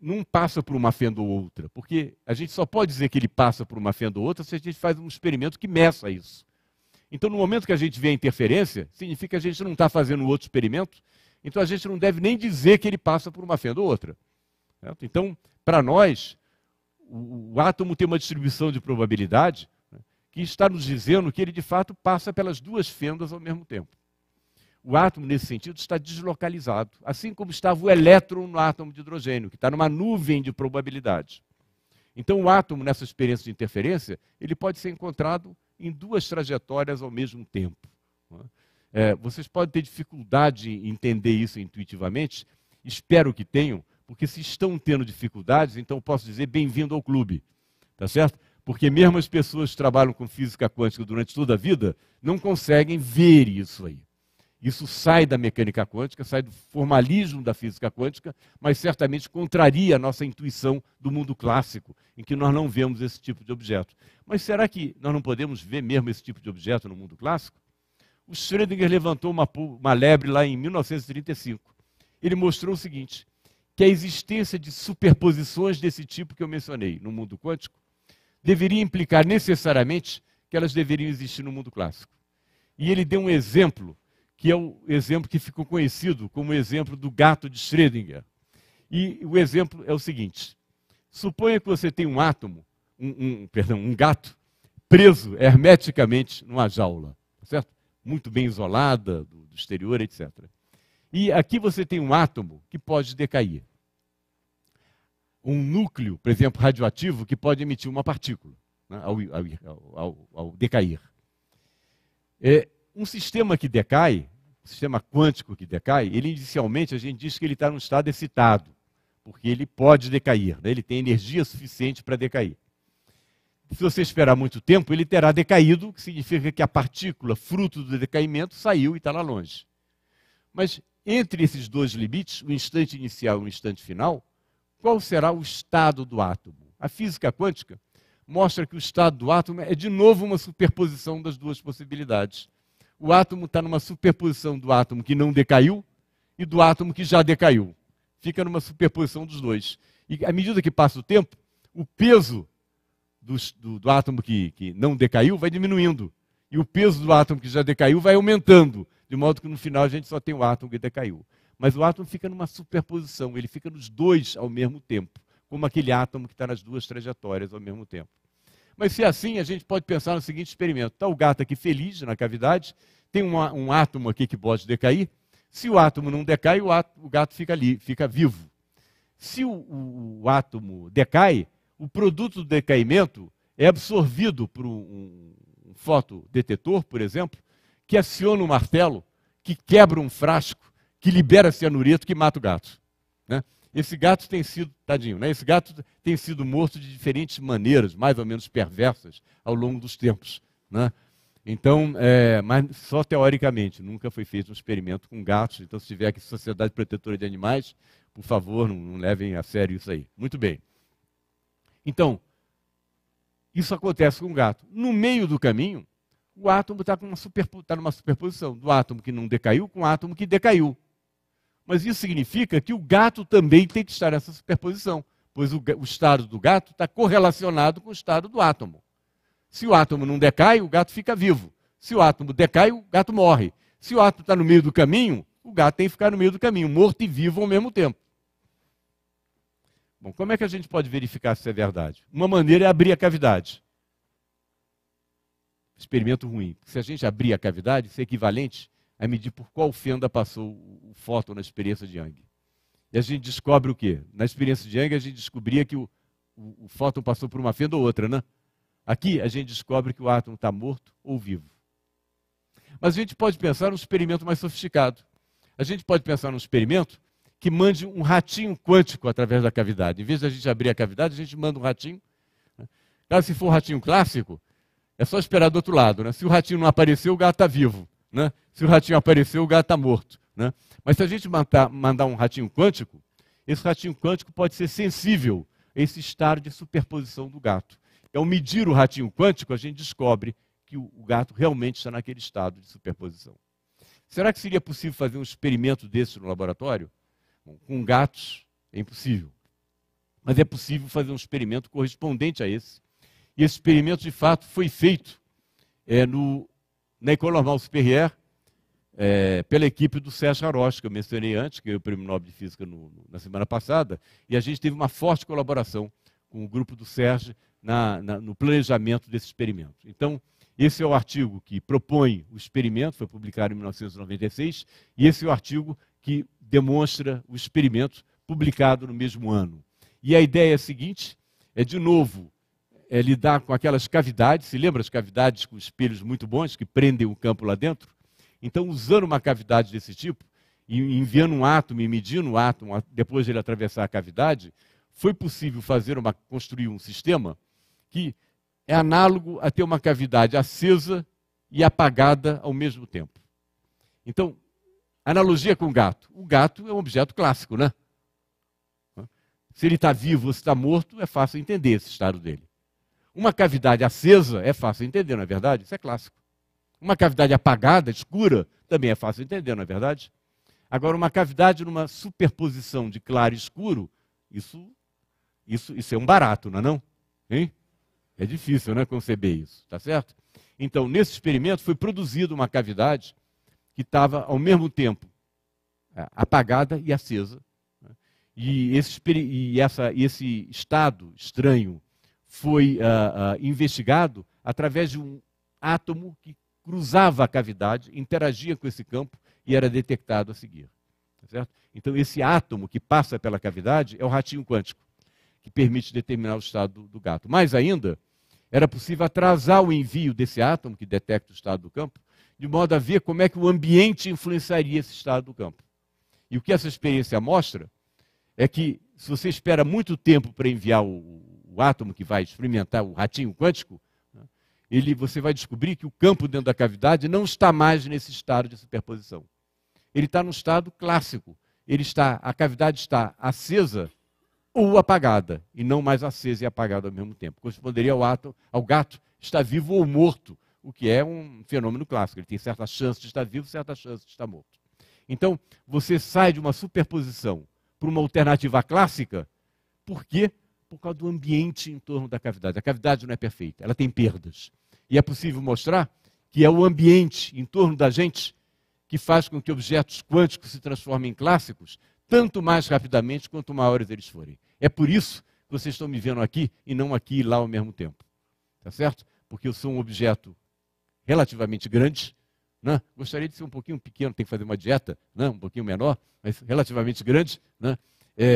não passa por uma fenda ou outra, porque a gente só pode dizer que ele passa por uma fenda ou outra se a gente faz um experimento que meça isso. Então, no momento que a gente vê a interferência, significa que a gente não está fazendo outro experimento, então a gente não deve nem dizer que ele passa por uma fenda ou outra. Certo? Então, para nós, o átomo tem uma distribuição de probabilidade né, que está nos dizendo que ele de fato passa pelas duas fendas ao mesmo tempo. O átomo, nesse sentido, está deslocalizado, assim como estava o elétron no átomo de hidrogênio, que está numa nuvem de probabilidade. Então, o átomo, nessa experiência de interferência, ele pode ser encontrado em duas trajetórias ao mesmo tempo. Né. É, vocês podem ter dificuldade em entender isso intuitivamente, espero que tenham, porque se estão tendo dificuldades, então posso dizer bem-vindo ao clube. Tá certo? Porque mesmo as pessoas que trabalham com física quântica durante toda a vida não conseguem ver isso aí. Isso sai da mecânica quântica, sai do formalismo da física quântica, mas certamente contraria a nossa intuição do mundo clássico, em que nós não vemos esse tipo de objeto. Mas será que nós não podemos ver mesmo esse tipo de objeto no mundo clássico? O Schrödinger levantou uma, uma lebre lá em 1935. Ele mostrou o seguinte: que a existência de superposições desse tipo que eu mencionei no mundo quântico deveria implicar necessariamente que elas deveriam existir no mundo clássico. E ele deu um exemplo, que é o exemplo que ficou conhecido como o exemplo do gato de Schrödinger. E o exemplo é o seguinte: suponha que você tem um átomo, um, um perdão, um gato, preso hermeticamente numa jaula, certo? Muito bem isolada do, do exterior, etc. E aqui você tem um átomo que pode decair. Um núcleo, por exemplo, radioativo, que pode emitir uma partícula né, ao, ao, ao, decair. É, um sistema que decai, um sistema quântico que decai, ele inicialmente a gente diz que ele está num estado excitado, porque ele pode decair, né, ele tem energia suficiente para decair. Se você esperar muito tempo, ele terá decaído, o que significa que a partícula, fruto do decaimento, saiu e está lá longe. Mas entre esses dois limites, o instante inicial e o instante final, qual será o estado do átomo? A física quântica mostra que o estado do átomo é de novo uma superposição das duas possibilidades. O átomo está numa superposição do átomo que não decaiu e do átomo que já decaiu. Fica numa superposição dos dois. E à medida que passa o tempo, o peso do, do, do átomo que, que não decaiu vai diminuindo. E o peso do átomo que já decaiu vai aumentando de modo que no final a gente só tem o átomo que decaiu. Mas o átomo fica numa superposição, ele fica nos dois ao mesmo tempo, como aquele átomo que está nas duas trajetórias ao mesmo tempo. Mas se é assim, a gente pode pensar no seguinte experimento: está o gato aqui feliz na cavidade, tem uma, um átomo aqui que pode decair. Se o átomo não decai, o, átomo, o gato fica ali, fica vivo. Se o, o, o, átomo decai, o produto do decaimento é absorvido por um, um fotodetetor, por exemplo, que aciona um martelo, que quebra um frasco, que libera cianureto, que mata o gato. Né? Esse gato tem sido, tadinho, né? esse gato tem sido morto de diferentes maneiras, mais ou menos perversas, ao longo dos tempos. Né? Então, é, mas só teoricamente, nunca foi feito um experimento com gatos. Então, se tiver aqui Sociedade Protetora de Animais, por favor, não, não levem a sério isso aí. Muito bem. Então, isso acontece com o gato. No meio do caminho, o átomo está super, tá numa superposição do átomo que não decaiu com o átomo que decaiu. Mas isso significa que o gato também tem que estar nessa superposição, pois o, o estado do gato está correlacionado com o estado do átomo. Se o átomo não decai, o gato fica vivo. Se o átomo decai, o gato morre. Se o átomo está no meio do caminho, o gato tem que ficar no meio do caminho, morto e vivo ao mesmo tempo. Bom, como é que a gente pode verificar se é verdade? Uma maneira é abrir a cavidade experimento ruim. Se a gente abrir a cavidade, isso é equivalente a medir por qual fenda passou o fóton na experiência de Young. E a gente descobre o quê? Na experiência de Young, a gente descobria que o, o, o fóton passou por uma fenda ou outra, né? Aqui, a gente descobre que o átomo está morto ou vivo. Mas a gente pode pensar num experimento mais sofisticado. A gente pode pensar num experimento que mande um ratinho quântico através da cavidade. Em vez de a gente abrir a cavidade, a gente manda um ratinho. Claro, né? tá, se for um ratinho clássico, é só esperar do outro lado. Né? Se o ratinho não apareceu, o gato está vivo. Né? Se o ratinho apareceu, o gato está morto. Né? Mas se a gente mandar, mandar um ratinho quântico, esse ratinho quântico pode ser sensível a esse estado de superposição do gato. E ao medir o ratinho quântico, a gente descobre que o gato realmente está naquele estado de superposição. Será que seria possível fazer um experimento desse no laboratório? Bom, com gatos é impossível. Mas é possível fazer um experimento correspondente a esse e esse experimento, de fato, foi feito é, no, na École Normale Supérieure, eh, é, pela equipe do Sérgio Aroche, que eu mencionei antes, que ganhou o Prêmio Nobel de Física no, no, na semana passada, e a gente teve uma forte colaboração com o grupo do Sérgio na, na, no planejamento desse experimento. Então, esse é o artigo que propõe o experimento, foi publicado em 1996, e esse é o artigo que demonstra o experimento, publicado no mesmo ano. E a ideia é a seguinte: é de novo é lidar com aquelas cavidades, se lembra as cavidades com espelhos muito bons que prendem o campo lá dentro? Então, usando uma cavidade desse tipo, e enviando um átomo e medindo o átomo depois de ele atravessar a cavidade, foi possível fazer uma, construir um sistema que é análogo a ter uma cavidade acesa e apagada ao mesmo tempo. Então, analogia com o gato. O gato é um objeto clássico, né? Se ele está vivo ou se está morto, é fácil entender esse estado dele. Uma cavidade acesa é fácil entender, não é verdade? Isso é clássico. Uma cavidade apagada, escura, também é fácil entender, não é verdade? Agora, uma cavidade numa superposição de claro e escuro, isso, isso, isso é um barato, não é não? Hein? É difícil, né, conceber isso, tá certo? Então, nesse experimento foi produzida uma cavidade que estava ao mesmo tempo é, apagada e acesa. Né? E esse, e essa, esse estado estranho foi uh, uh, investigado através de um átomo que cruzava a cavidade, interagia com esse campo e era detectado a seguir. Tá certo? Então, esse átomo que passa pela cavidade é o ratinho quântico, que permite determinar o estado do gato. Mais ainda, era possível atrasar o envio desse átomo que detecta o estado do campo, de modo a ver como é que o ambiente influenciaria esse estado do campo. E o que essa experiência mostra é que, se você espera muito tempo para enviar o o átomo que vai experimentar o ratinho quântico, né, ele, você vai descobrir que o campo dentro da cavidade não está mais nesse estado de superposição. Ele está no estado clássico. Ele está, a cavidade está acesa ou apagada, e não mais acesa e apagada ao mesmo tempo. Corresponderia ao, ato, ao gato estar vivo ou morto, o que é um fenômeno clássico. Ele tem certa chance de estar vivo, certa chance de estar morto. Então, você sai de uma superposição para uma alternativa clássica, Por quê? por causa do ambiente em torno da cavidade. A cavidade não é perfeita, ela tem perdas. E é possível mostrar que é o ambiente em torno da gente que faz com que objetos quânticos se transformem em clássicos, tanto mais rapidamente quanto maiores eles forem. É por isso que vocês estão me vendo aqui e não aqui e lá ao mesmo tempo. Tá certo? Porque eu sou um objeto relativamente grande, né? gostaria de ser um pouquinho pequeno, tem que fazer uma dieta, né? um pouquinho menor, mas relativamente grande. Né? É,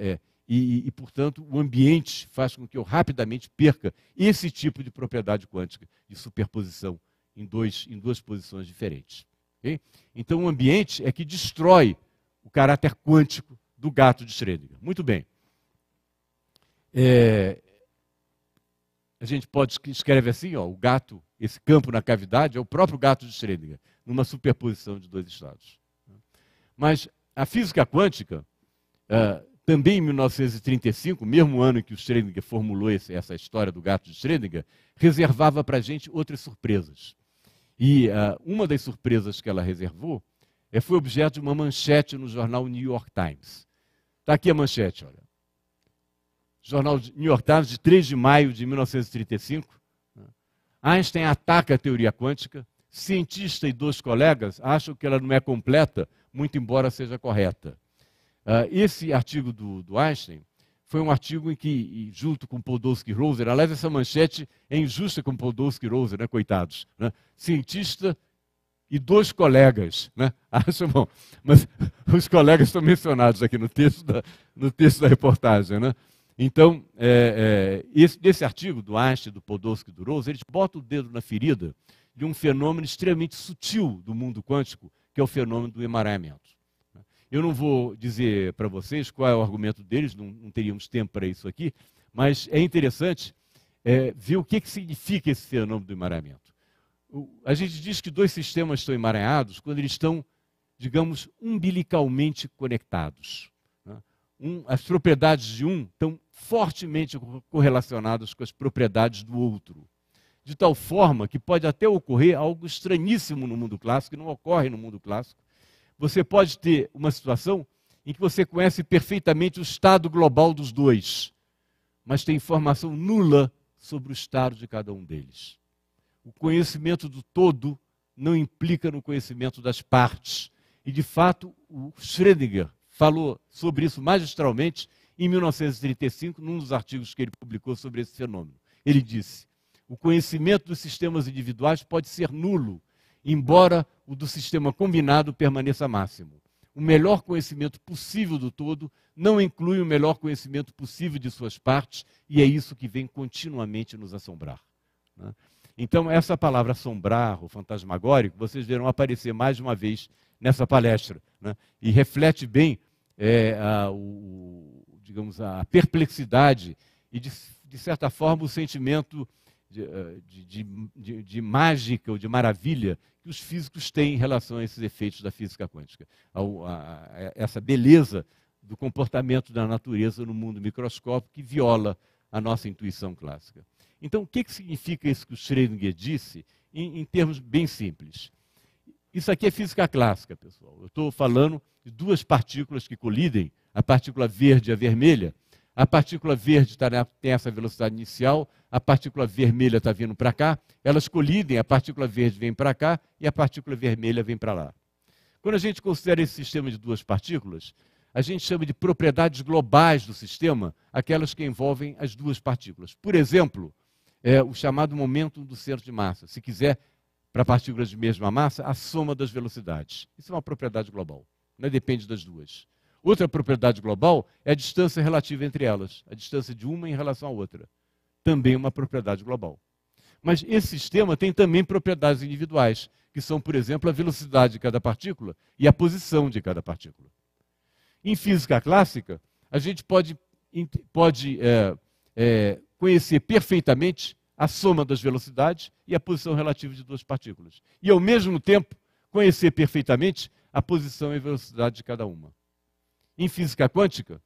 é, é e, e, portanto, o ambiente faz com que eu rapidamente perca esse tipo de propriedade quântica de superposição em, dois, em duas posições diferentes. Okay? Então, o ambiente é que destrói o caráter quântico do gato de Schrödinger. Muito bem. É, a gente pode escreve assim, ó, o gato, esse campo na cavidade é o próprio gato de Schrödinger, numa superposição de dois estados. Mas a física quântica uh, também em 1935, mesmo ano em que o Schrödinger formulou esse, essa história do gato de Schrödinger, reservava para a gente outras surpresas. E uh, uma das surpresas que ela reservou é, foi objeto de uma manchete no jornal New York Times. Está aqui a manchete, olha. Jornal New York Times, de 3 de maio de 1935. Né? Einstein ataca a teoria quântica. Cientista e dois colegas acham que ela não é completa, muito embora seja correta. Uh, esse artigo do, do, Einstein foi um artigo em que, junto com Podolsky e Roser, aliás, essa manchete é injusta com Podolsky Roser, né, coitados. Né? Cientista e dois colegas, né? Acho (laughs) ah, é bom, mas (laughs) os colegas estão mencionados aqui no texto da, no texto da reportagem, né? Então, é, é, esse, artigo do Einstein, do Podolsky e do Rose, eles botam o dedo na ferida de um fenômeno extremamente sutil do mundo quântico, que é o fenômeno do emaranhamento. Eu não vou dizer para vocês qual é o argumento deles, não, não teríamos tempo para isso aqui, mas é interessante é, ver o que, que significa esse fenômeno do emaranhamento. O, a gente diz que dois sistemas estão emaranhados quando eles estão, digamos, umbilicalmente conectados. Né? Um, as propriedades de um estão fortemente correlacionadas com as propriedades do outro. De tal forma que pode até ocorrer algo estranhíssimo no mundo clássico, que não ocorre no mundo clássico, você pode ter uma situação em que você conhece perfeitamente o estado global dos dois, mas tem informação nula sobre o estado de cada um deles. O conhecimento do todo não implica no conhecimento das partes. E, de fato, o Schrödinger falou sobre isso magistralmente em 1935, num dos artigos que ele publicou sobre esse fenômeno. Ele disse: o conhecimento dos sistemas individuais pode ser nulo embora o do sistema combinado permaneça máximo. O melhor conhecimento possível do todo não inclui o melhor conhecimento possível de suas partes, e é isso que vem continuamente nos assombrar. Né? Então, essa palavra assombrar, o fantasmagórico, vocês verão aparecer mais uma vez nessa palestra, né? e reflete bem é, a, o, digamos, a perplexidade e, de, de certa forma, o sentimento eh, de, de, de, de, mágica ou de maravilha que os físicos têm em relação a esses efeitos da física quântica, a, a, a essa beleza do comportamento da natureza no mundo microscópico que viola a nossa intuição clássica. Então, o que, que significa isso que o Schrödinger disse em, em termos bem simples? Isso aqui é física clássica, pessoal. Eu estou falando de duas partículas que colidem, a partícula verde e a vermelha. A partícula verde tá, né, tem essa velocidade inicial, a partícula vermelha está vindo para cá, elas colidem, a partícula verde vem para cá e a partícula vermelha vem para lá. Quando a gente considera esse sistema de duas partículas, a gente chama de propriedades globais do sistema, aquelas que envolvem as duas partículas. Por exemplo, é o chamado momento do centro de massa. Se quiser, para partículas de mesma massa, a soma das velocidades. Isso é uma propriedade global, né? depende das duas. Outra propriedade global é a distância relativa entre elas, a distância de uma em relação à outra. Também uma propriedade global. Mas esse sistema tem também propriedades individuais, que são, por exemplo, a velocidade de cada partícula e a posição de cada partícula. Em física clássica, a gente pode, pode é, é, conhecer perfeitamente a soma das velocidades e a posição relativa de duas partículas. E, ao mesmo tempo, conhecer perfeitamente a posição e velocidade de cada uma. Em física quântica,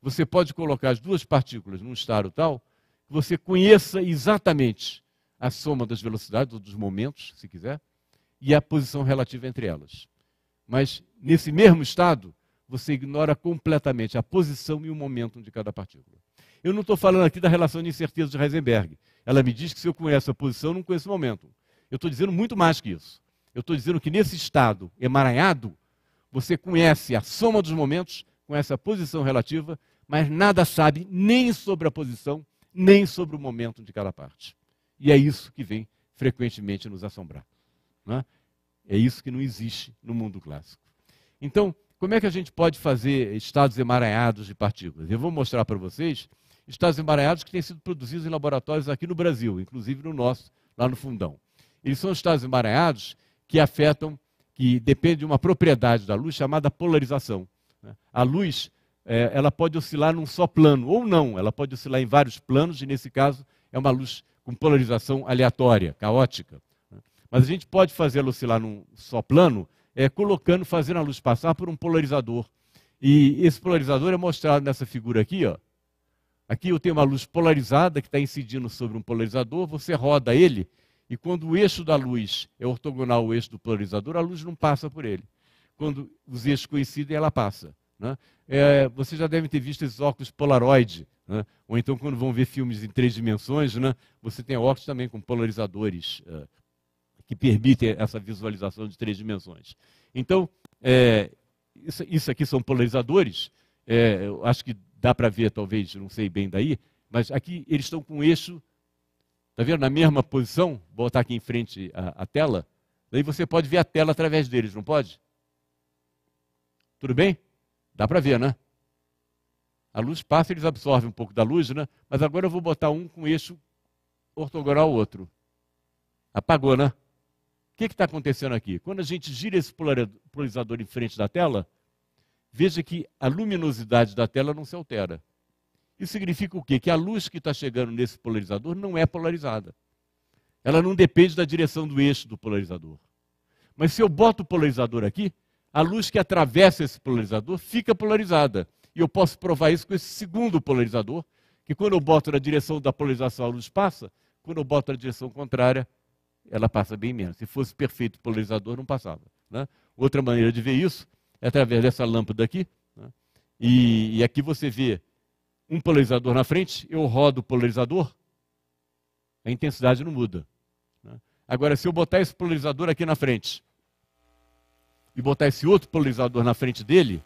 você pode colocar as duas partículas num estado tal que você conheça exatamente a soma das velocidades ou dos momentos, se quiser, e a posição relativa entre elas. Mas nesse mesmo estado, você ignora completamente a posição e o momento de cada partícula. Eu não estou falando aqui da relação de incerteza de Heisenberg. Ela me diz que se eu conheço a posição, eu não conheço o momento. Eu estou dizendo muito mais que isso. Eu estou dizendo que nesse estado emaranhado, você conhece a soma dos momentos, com essa posição relativa, mas nada sabe nem sobre a posição, nem sobre o momento de cada parte. E é isso que vem frequentemente nos assombrar. É? é isso que não existe no mundo clássico. Então, como é que a gente pode fazer estados emaranhados de partículas? Eu vou mostrar para vocês estados emaranhados que têm sido produzidos em laboratórios aqui no Brasil, inclusive no nosso, lá no Fundão. Eles são estados emaranhados que afetam, que dependem de uma propriedade da luz chamada polarização. Né? A luz, é, ela pode oscilar num só plano, ou não, ela pode oscilar em vários planos, e nesse caso é uma luz com polarização aleatória, caótica. Né? Mas a gente pode fazê-la oscilar num só plano, é, colocando, fazendo a luz passar por um polarizador. E esse polarizador é mostrado nessa figura aqui, ó. Aqui eu tenho uma luz polarizada que está incidindo sobre um polarizador, você roda ele, e quando o eixo da luz é ortogonal ao eixo do polarizador, a luz não passa por ele quando os é eixos coincidem, ela passa. Né? É, vocês já devem ter visto esses óculos Polaroid, né? ou então quando vão ver filmes em três dimensões, né? você tem óculos também com polarizadores é, que permitem essa visualização de três dimensões. Então, é, isso, isso, aqui são polarizadores, é, eu acho que dá para ver, talvez, não sei bem daí, mas aqui eles estão com o eixo, tá vendo, na mesma posição, vou botar aqui em frente a, a tela, daí você pode ver a tela através deles, não pode? Tudo bem? Dá para ver, né? A luz passa, eles absorvem um pouco da luz, né? Mas agora eu vou botar um com eixo ortogonal ao outro. Apagou, né? O que está acontecendo aqui? Quando a gente gira esse polarizador em frente da tela, veja que a luminosidade da tela não se altera. Isso significa o quê? Que a luz que está chegando nesse polarizador não é polarizada. Ela não depende da direção do eixo do polarizador. Mas se eu boto o polarizador aqui, a luz que atravessa esse polarizador fica polarizada. E eu posso provar isso com esse segundo polarizador, que quando eu boto na direção da polarização a luz passa, quando eu boto na direção contrária, ela passa bem menos. Se fosse perfeito polarizador, não passava. Né? Outra maneira de ver isso é através dessa lâmpada aqui. Né? E, e aqui você vê um polarizador na frente, eu rodo o polarizador, a intensidade não muda. Né? Agora, se eu botar esse polarizador aqui na frente e botar esse outro polarizador na frente dele,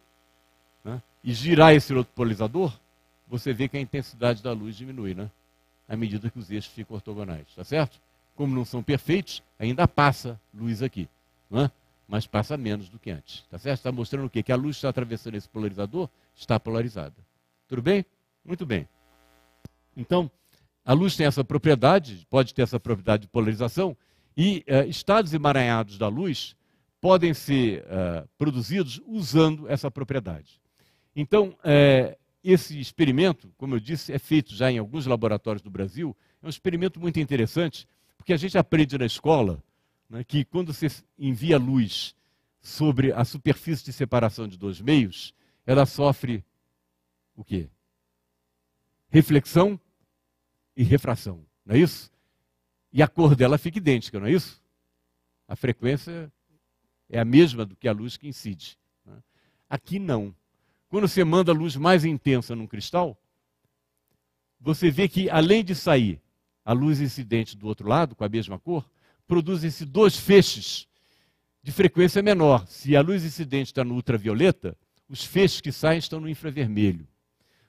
né, e girar esse outro polarizador, você vê que a intensidade da luz diminui, né? À medida que os eixos ficam ortogonais, tá certo? Como não são perfeitos, ainda passa luz aqui, né? mas passa menos do que antes, tá certo? Está mostrando o quê? Que a luz está atravessando esse polarizador, está polarizada. Tudo bem? Muito bem. Então, a luz tem essa propriedade, pode ter essa propriedade de polarização, e eh, estados emaranhados da luz podem ser uh, produzidos usando essa propriedade. Então, é, esse experimento, como eu disse, é feito já em alguns laboratórios do Brasil. É um experimento muito interessante, porque a gente aprende na escola né, que quando você envia luz sobre a superfície de separação de dois meios, ela sofre o quê? Reflexão e refração, não é isso? E a cor dela fica idêntica, não é isso? A frequência é a mesma do que a luz que incide. Né? Aqui não. Quando você manda a luz mais intensa num cristal, você vê que além de sair a luz incidente do outro lado, com a mesma cor, produzem-se dois feixes de frequência menor. Se a luz incidente está no ultravioleta, os feixes que saem estão no infravermelho.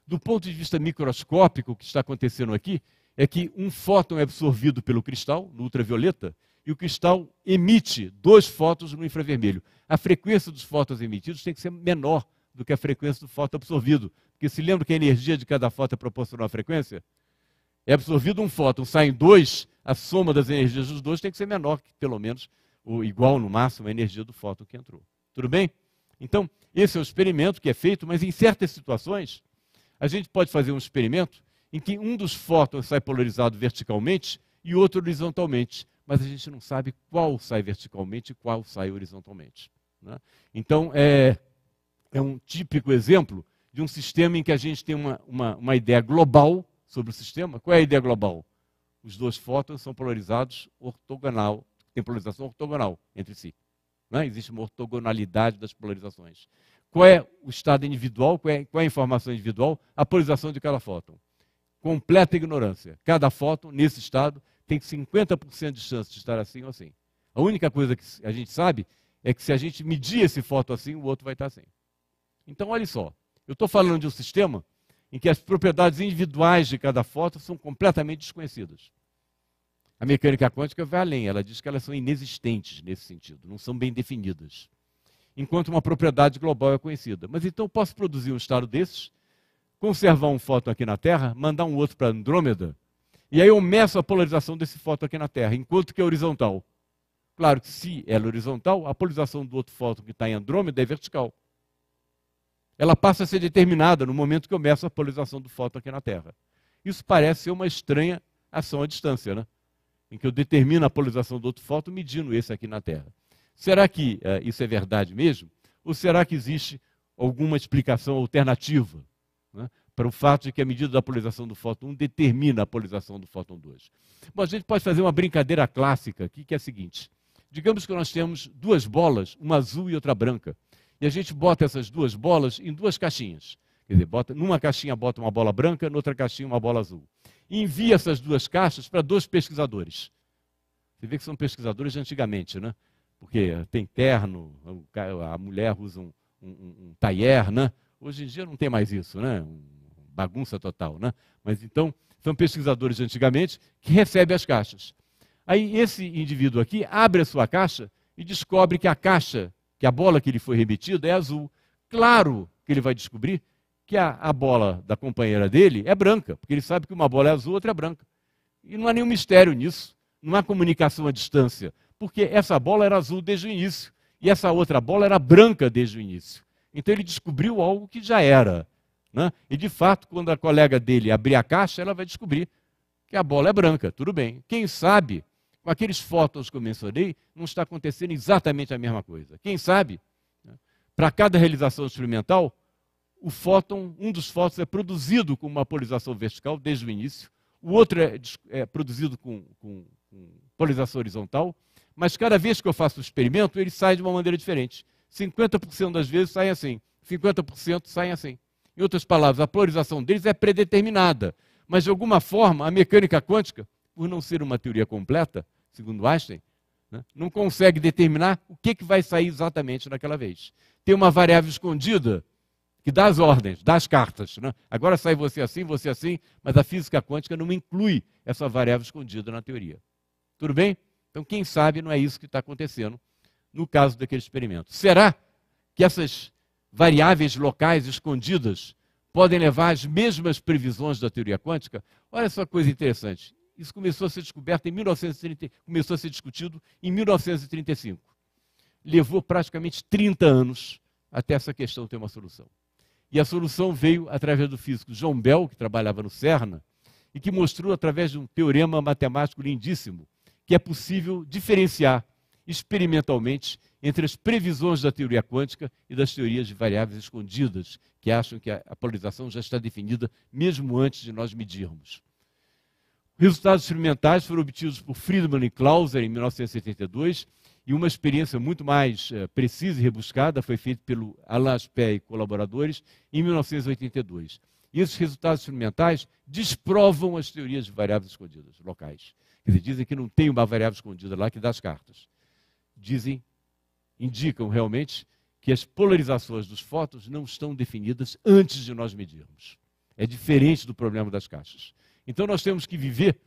Do ponto de vista microscópico, o que está acontecendo aqui é que um fóton é absorvido pelo cristal, no ultravioleta, e o cristal emite dois fótons no infravermelho. A frequência dos fótons emitidos tem que ser menor do que a frequência do fóton absorvido. Porque se lembra que a energia de cada fóton é proporcional à frequência? É absorvido um fóton, saem dois, a soma das energias dos dois tem que ser menor que, pelo menos, ou igual no máximo a energia do fóton que entrou. Tudo bem? Então, esse é um experimento que é feito, mas em certas situações, a gente pode fazer um experimento em que um dos fótons sai polarizado verticalmente e outro horizontalmente mas a gente não sabe qual sai verticalmente e qual sai horizontalmente. Né? Então, é, é um típico exemplo de um sistema em que a gente tem uma, uma, uma ideia global sobre o sistema. Qual é a ideia global? Os dois fótons são polarizados ortogonal, tem polarização ortogonal entre si. Né? Existe uma ortogonalidade das polarizações. Qual é o estado individual? Qual é, qual é a informação individual? A polarização de cada fóton. Completa ignorância. Cada fóton, nesse estado, tem 50% de chance de estar assim ou assim. A única coisa que a gente sabe é que se a gente medir esse foto assim, o outro vai estar assim. Então, olha só, eu estou falando de um sistema em que as propriedades individuais de cada foto são completamente desconhecidas. A mecânica quântica vai além, ela diz que elas são inexistentes nesse sentido, não são bem definidas. Enquanto uma propriedade global é conhecida. Mas então eu posso produzir um estado desses, conservar um fóton aqui na Terra, mandar um outro para Andrômeda, e aí eu meço a polarização desse fóton aqui na Terra, enquanto que é horizontal. Claro que se ela é horizontal, a polarização do outro fóton que está em Andrômeda é vertical. Ela passa a ser determinada no momento que eu meço a polarização do fóton aqui na Terra. Isso parece ser uma estranha ação à distância, né? em que eu determino a polarização do outro fóton medindo esse aqui na Terra. Será que uh, isso é verdade mesmo? Ou será que existe alguma explicação alternativa? Né? para o fato de que a medida da polarização do fóton 1 determina a polarização do fóton 2. Bom, a gente pode fazer uma brincadeira clássica aqui, que é a seguinte. Digamos que nós temos duas bolas, uma azul e outra branca. E a gente bota essas duas bolas em duas caixinhas. Quer dizer, bota, numa caixinha bota uma bola branca, noutra caixinha uma bola azul. E envia essas duas caixas para dois pesquisadores. Você vê que são pesquisadores de antigamente, né? Porque tem terno, a mulher usa um, um, um, taier, né? Hoje em dia não tem mais isso, né? Um, bagunça total, né? Mas então, são pesquisadores antigamente que recebem as caixas. Aí esse indivíduo aqui abre a sua caixa e descobre que a caixa, que a bola que lhe foi remetida é azul. Claro que ele vai descobrir que a, a bola da companheira dele é branca, porque ele sabe que uma bola é azul, outra é branca. E não há nenhum mistério nisso, não há comunicação à distância, porque essa bola era azul desde o início e essa outra bola era branca desde o início. Então ele descobriu algo que já era. Né? E de fato, quando a colega dele abrir a caixa, ela vai descobrir que a bola é branca. Tudo bem. Quem sabe, com aqueles fótons que eu mencionei, não está acontecendo exatamente a mesma coisa. Quem sabe, né? para cada realização experimental, o fóton, um dos fótons é produzido com uma polarização vertical desde o início, o outro é, é produzido com, com, com polarização horizontal, mas cada vez que eu faço o experimento, ele sai de uma maneira diferente. 50% das vezes saem assim, 50% saem assim. Em outras palavras, a polarização deles é predeterminada. Mas, de alguma forma, a mecânica quântica, por não ser uma teoria completa, segundo Einstein, né, não consegue determinar o que, que vai sair exatamente naquela vez. Tem uma variável escondida que dá as ordens, dá as cartas. Né? Agora sai você assim, você assim, mas a física quântica não inclui essa variável escondida na teoria. Tudo bem? Então, quem sabe não é isso que está acontecendo no caso daquele experimento. Será que essas variáveis locais escondidas podem levar às mesmas previsões da teoria quântica? Olha só coisa interessante. Isso começou a ser descoberto em 1930, começou a ser discutido em 1935. Levou praticamente 30 anos até essa questão ter uma solução. E a solução veio através do físico John Bell, que trabalhava no CERN, e que mostrou através de um teorema matemático lindíssimo que é possível diferenciar experimentalmente entre as previsões da teoria quântica e das teorias de variáveis escondidas, que acham que a polarização já está definida mesmo antes de nós medirmos. Resultados experimentais foram obtidos por Friedman e Clauser em 1972 e uma experiência muito mais eh, precisa e rebuscada foi feita pelo Alain Aspé e colaboradores em 1982. E esses resultados experimentais desprovam as teorias de variáveis escondidas locais. Eles dizem que não tem uma variável escondida lá que dá as cartas. Dizem indicam realmente que as polarizações dos fótons não estão definidas antes de nós medirmos. É diferente do problema das caixas. Então nós temos que viver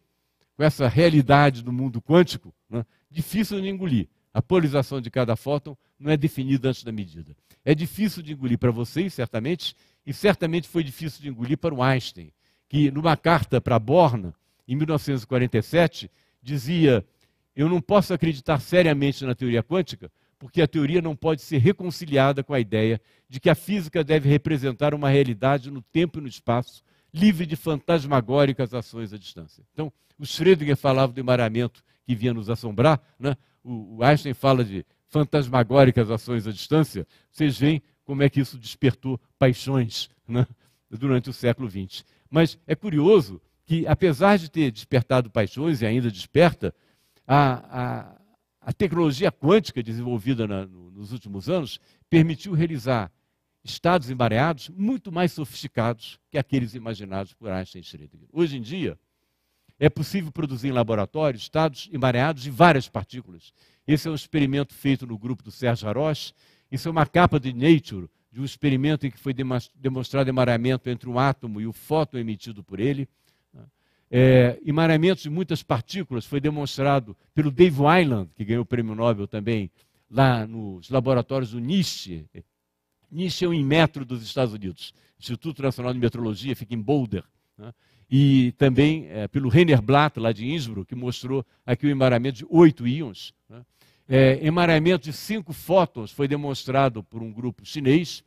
com essa realidade do mundo quântico, né? difícil de engolir. A polarização de cada fóton não é definida antes da medida. É difícil de engolir para vocês, certamente, e certamente foi difícil de engolir para o Einstein, que numa carta para Borna, em 1947, dizia: Eu não posso acreditar seriamente na teoria quântica porque a teoria não pode ser reconciliada com a ideia de que a física deve representar uma realidade no tempo e no espaço, livre de fantasmagóricas ações à distância. Então, o Schrödinger falava do emaranhamento que vinha nos assombrar, né? o, Einstein fala de fantasmagóricas ações à distância. Vocês veem como é que isso despertou paixões né? durante o século XX. Mas é curioso que, apesar de ter despertado paixões e ainda desperta, a, a a tecnologia quântica desenvolvida na, no, nos últimos anos permitiu realizar estados embareados muito mais sofisticados que aqueles imaginados por Einstein e Schrödinger. Hoje em dia, é possível produzir em laboratório estados embareados de várias partículas. Esse é um experimento feito no grupo do Sérgio Haroche. Isso é uma capa de Nature, de um experimento em que foi demonstrado emaranhamento entre um átomo e o fóton emitido por ele é, emaranhamentos de muitas partículas, foi demonstrado pelo Dave Weiland, que ganhou o prêmio Nobel também, lá nos laboratórios do NIST. NIST é um metro dos Estados Unidos, Instituto Nacional de Metrologia, fica em Boulder. Né? E também é, pelo Renner Blatt, lá de Innsbruck, que mostrou aqui o emaranhamento de oito íons. Né? É, emaranhamento de cinco fótons foi demonstrado por um grupo chinês,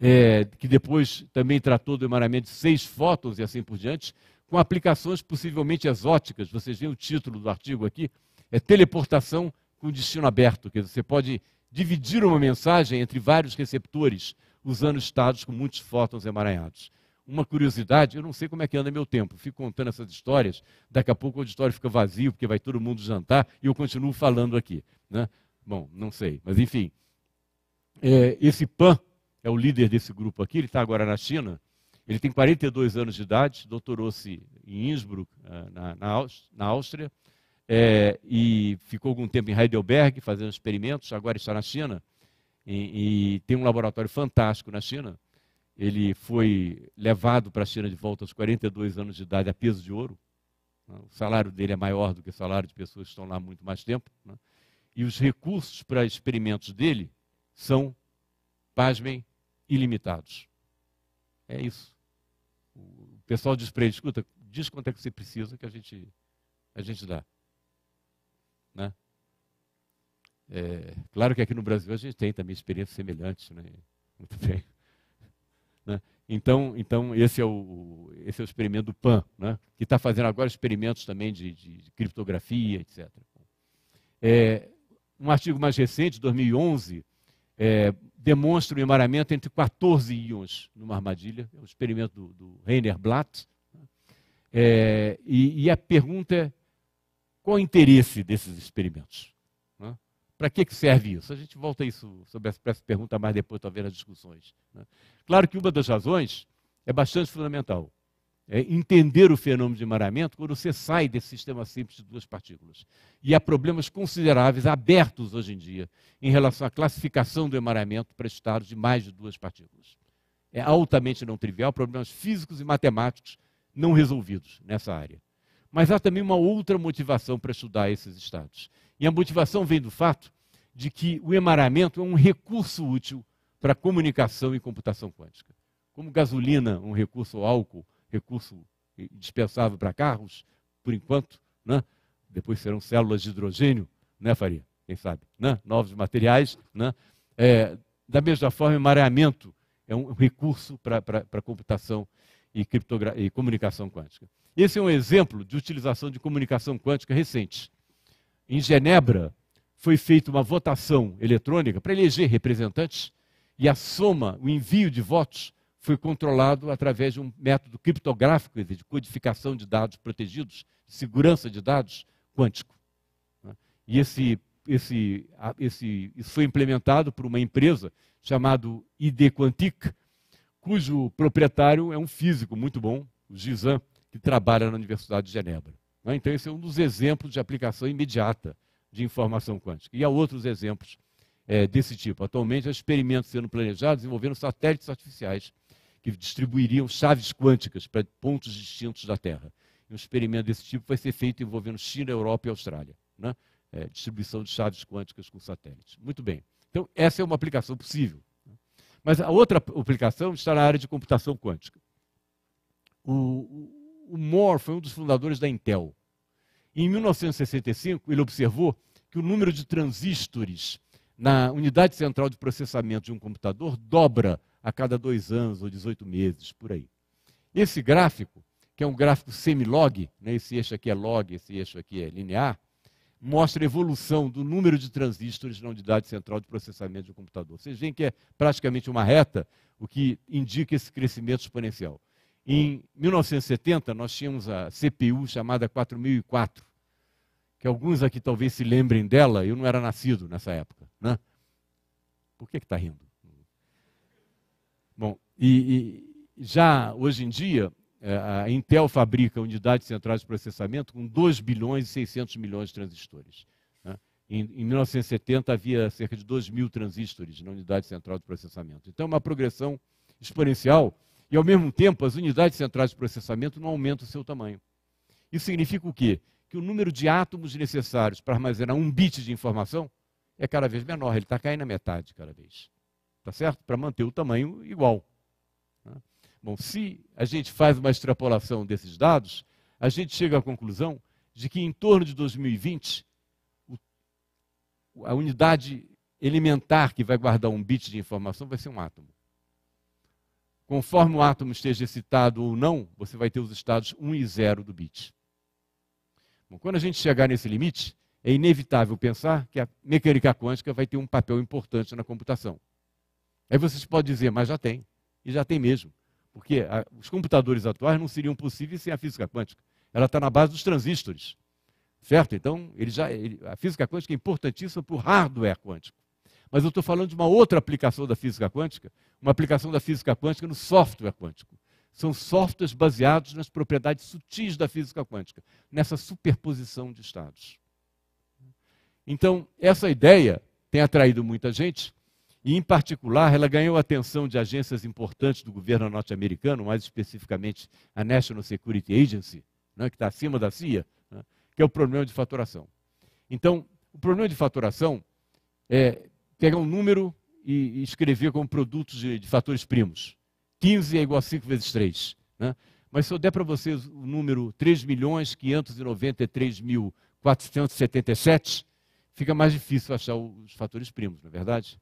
é, que depois também tratou do emaranhamento de seis fótons e assim por diante com aplicações possivelmente exóticas. Vocês veem o título do artigo aqui, é teleportação com destino aberto, quer dizer, você pode dividir uma mensagem entre vários receptores, usando estados com muitos fótons emaranhados. Uma curiosidade, eu não sei como é que anda meu tempo, fico contando essas histórias, daqui a pouco o auditório fica vazio, porque vai todo mundo jantar, e eu continuo falando aqui. Né? Bom, não sei, mas enfim. É, esse Pan é o líder desse grupo aqui, ele está agora na China, ele tem 42 anos de idade, doutorou-se em Innsbruck, eh, na, na Áustria, é, e ficou algum tempo em Heidelberg fazendo experimentos, agora está na China, e, e tem um laboratório fantástico na China. Ele foi levado para a China de volta aos 42 anos de idade a peso de ouro. O salário dele é maior do que o salário de pessoas que estão lá muito mais tempo. Né? E os recursos para experimentos dele são, pasmem, ilimitados. É isso pessoal diz para ele, escuta, diz quanto é que você precisa que a gente, a gente dá. Né? É, claro que aqui no Brasil a gente tem também experiências semelhantes, né? muito (laughs) bem. Né? Então, então esse, é o, esse é o experimento do PAN, né? que está fazendo agora experimentos também de, de, criptografia, etc. É, um artigo mais recente, 2011, é, demonstra o emaranhamento entre 14 íons numa armadilha, é um experimento do, do Rainer Blatt. Né? É, e, e, a pergunta é: qual o interesse desses experimentos? Né? Para que, que serve isso? A gente volta a isso sobre essa, essa pergunta mais depois, talvez nas discussões. Né? Claro que uma das razões é bastante fundamental é, entender o fenômeno de emaranhamento quando você sai desse sistema simples de duas partículas. E há problemas consideráveis abertos hoje em dia em relação à classificação do emaranhamento para estados de mais de duas partículas. É altamente não trivial, problemas físicos e matemáticos não resolvidos nessa área. Mas há também uma outra motivação para estudar esses estados. E a motivação vem do fato de que o emaranhamento é um recurso útil para comunicação e computação quântica. Como gasolina, um recurso ou álcool, recurso dispensável para carros, por enquanto, né? depois serão células de hidrogênio, né, Faria? Quem sabe? Né? Novos materiais. Né? É, da mesma forma, mareamento é um recurso para computação e, e comunicação quântica. Esse é um exemplo de utilização de comunicação quântica recente. Em Genebra, foi feita uma votação eletrônica para eleger representantes e a soma, o envio de votos, foi controlado através de um método criptográfico de codificação de dados protegidos, de segurança de dados quântico. E esse, esse, esse, isso foi implementado por uma empresa chamada ID Quantic, cujo proprietário é um físico muito bom, o Gizan, que trabalha na Universidade de Genebra. Né? Então, esse é um dos exemplos de aplicação imediata de informação quântica. E há outros exemplos eh, desse tipo. Atualmente, há experimentos sendo planejados envolvendo satélites artificiais que distribuiriam chaves quânticas para pontos distintos da Terra. um experimento desse tipo vai ser feito envolvendo China, Europa e Austrália. Né? É, distribuição de chaves quânticas com satélites. Muito bem. Então, essa é uma aplicação possível. Né? Mas a outra aplicação está na área de computação quântica. o, o Moore foi um dos fundadores da Intel. Em 1965, ele observou que o número de transistores na unidade central de processamento de um computador dobra a cada dois anos ou 18 meses, por aí. Esse gráfico, que é um gráfico semi-log, né, esse eixo aqui é log, esse eixo aqui é linear, mostra a evolução do número de transistores na unidade central de processamento de um computador. Vocês veem que é praticamente uma reta, o que indica esse crescimento exponencial. Em 1970, nós tínhamos a CPU chamada 4004, que alguns aqui talvez se lembrem dela, eu não era nascido nessa época. Né? Por que está rindo? Bom, e, e, já hoje em dia, é, a Intel fabrica unidades centrais de processamento com 2 bilhões e 600 milhões de transistores. Né? Em, em 1970 havia cerca de 2 mil transistores na unidade central de processamento. Então, é uma progressão exponencial e, ao mesmo tempo, as unidades centrais de processamento não aumentam o seu tamanho. Isso significa o quê? Que o número de átomos necessários para armazenar um bit de informação é cada vez menor, ele está caindo na metade cada vez. Tá certo? Para manter o tamanho igual. Né? Bom, se a gente faz uma extrapolação desses dados, a gente chega à conclusão de que em torno de 2020, a unidade elementar que vai guardar um bit de informação vai ser um átomo. Conforme o átomo esteja excitado ou não, você vai ter os estados 1 e 0 do bit. Bom, quando a gente chegar nesse limite, é inevitável pensar que a mecânica quântica vai ter um papel importante na computação. Aí vocês podem dizer, mas já tem, e já tem mesmo, porque a, ah, os computadores atuais não seriam possíveis sem a física quântica. Ela está na base dos transistores, certo? Então, ele já, ele, a física quântica é importantíssima para o hardware quântico. Mas eu estou falando de uma outra aplicação da física quântica, uma aplicação da física quântica no software quântico. São softwares baseados nas propriedades sutis da física quântica, nessa superposição de estados. Então, essa ideia tem atraído muita gente, e, em particular, ela ganhou a atenção de agências importantes do governo norte-americano, mais especificamente a National Security Agency, né, que está acima da CIA, né, que é o problema de faturação. Então, o problema de faturação é pegar um número e, escrever como produtos de, de, fatores primos. 15 é igual a 5 vezes 3. Né? Mas se eu der para vocês o número 3 milhões 593 mil 477, fica mais difícil achar os fatores primos, não é verdade?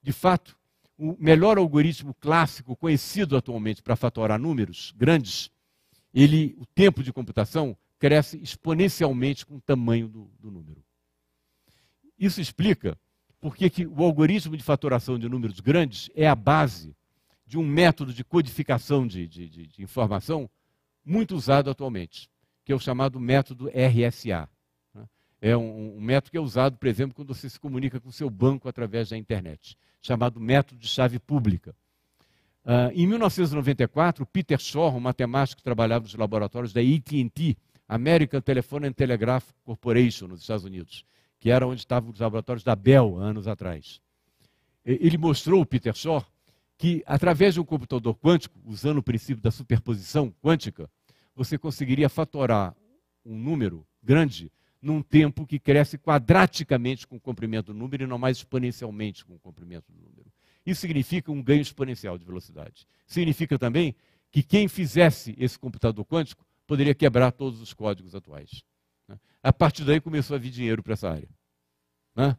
De fato, o melhor algoritmo clássico conhecido atualmente para fatorar números grandes, ele, o tempo de computação cresce exponencialmente com o tamanho do, do número. Isso explica porque que o algoritmo de fatoração de números grandes é a base de um método de codificação de, de, de, de informação muito usado atualmente, que é o chamado método RSA, é um, um método que é usado, por exemplo, quando você se comunica com o seu banco através da internet, chamado método de chave pública. Uh, em 1994, Peter Shor, um matemático que trabalhava nos laboratórios da AT&T, American Telephone and Telegraph Corporation, nos Estados Unidos, que era onde estavam os laboratórios da Bell, anos atrás. Ele mostrou, Peter Shor, que através de um computador quântico, usando o princípio da superposição quântica, você conseguiria fatorar um número grande num tempo que cresce quadraticamente com o comprimento do número e não mais exponencialmente com o comprimento do número. Isso significa um ganho exponencial de velocidade. Significa também que quem fizesse esse computador quântico poderia quebrar todos os códigos atuais. Né? A partir daí começou a vir dinheiro para essa área. Né?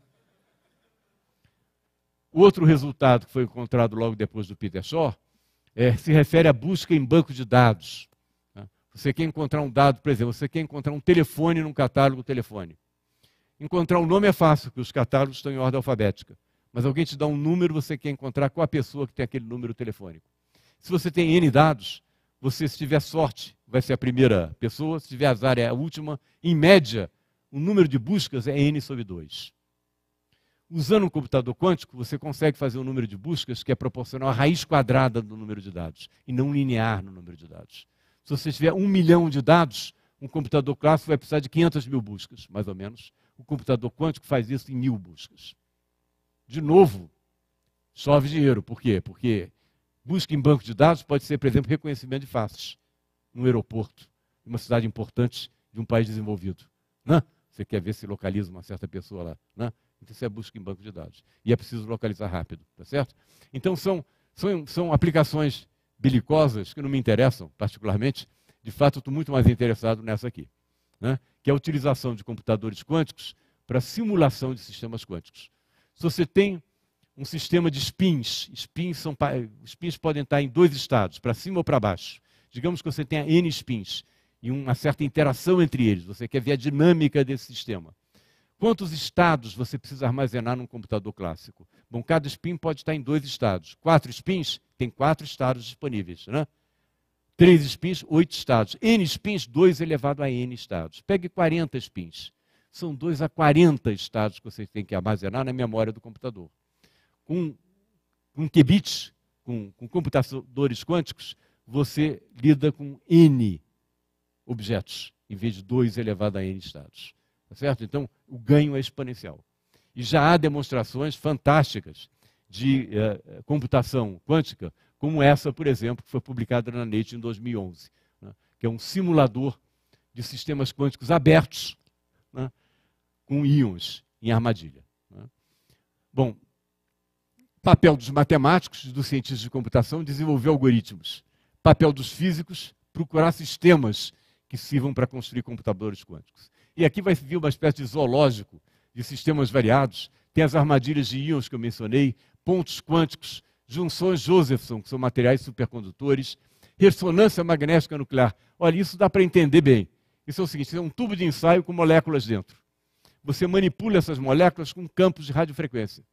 O outro resultado que foi encontrado logo depois do Peter Shaw é, se refere à busca em banco de dados. Você quer encontrar um dado, por exemplo, você quer encontrar um telefone num catálogo telefone. Encontrar o um nome é fácil, porque os catálogos estão em ordem alfabética. Mas alguém te dá um número, você quer encontrar qual a pessoa que tem aquele número telefônico. Se você tem N dados, você, se tiver sorte, vai ser a primeira pessoa, se tiver azar, é a última. Em média, o número de buscas é N sobre 2. Usando um computador quântico, você consegue fazer um número de buscas que é proporcional à raiz quadrada do número de dados, e não linear no número de dados. Se você tiver um milhão de dados, um computador clássico vai precisar de 500 mil buscas, mais ou menos. O computador quântico faz isso em mil buscas. De novo, chove dinheiro. Por quê? Porque busca em banco de dados pode ser, por exemplo, reconhecimento de faces num aeroporto, numa cidade importante de um país desenvolvido. Né? Você quer ver se localiza uma certa pessoa lá. Né? Então, isso é busca em banco de dados. E é preciso localizar rápido, tá certo? Então, são, são, são aplicações belicosas que não me interessam particularmente. De fato, eu estou muito mais interessado nessa aqui, né? que é a utilização de computadores quânticos para simulação de sistemas quânticos. Se você tem um sistema de spins, spins, são, spins podem estar em dois estados, para cima ou para baixo. Digamos que você tenha N spins e uma certa interação entre eles, você quer ver a dinâmica desse sistema. Quantos estados você precisa armazenar num computador clássico? Bom, cada spin pode estar em dois estados. Quatro spins, tem quatro estados disponíveis, né? Três spins, oito estados. N spins, 2 elevado a N estados. Pegue 40 spins. São 2 a 40 estados que vocês têm que armazenar na memória do computador. Com, com qubits, com, com computadores quânticos, você lida com N objetos, em vez de 2 elevado a N estados. Tá certo? Então, o ganho é exponencial. E já há demonstrações fantásticas de eh, eh, computação quântica, como essa, por exemplo, que foi publicada na Nature em 2011, né, que é um simulador de sistemas quânticos abertos né, com íons em armadilha. Né. Bom, papel dos matemáticos, e dos cientistas de computação, desenvolver algoritmos. Papel dos físicos, procurar sistemas que sirvam para construir computadores quânticos. E aqui vai vir uma espécie de zoológico de sistemas variados. Tem as armadilhas de íons que eu mencionei, pontos quânticos, junções Josephson, que são materiais supercondutores, ressonância magnética nuclear. Olha, isso dá para entender bem. Isso é o seguinte: é um tubo de ensaio com moléculas dentro. Você manipula essas moléculas com campos de radiofrequência.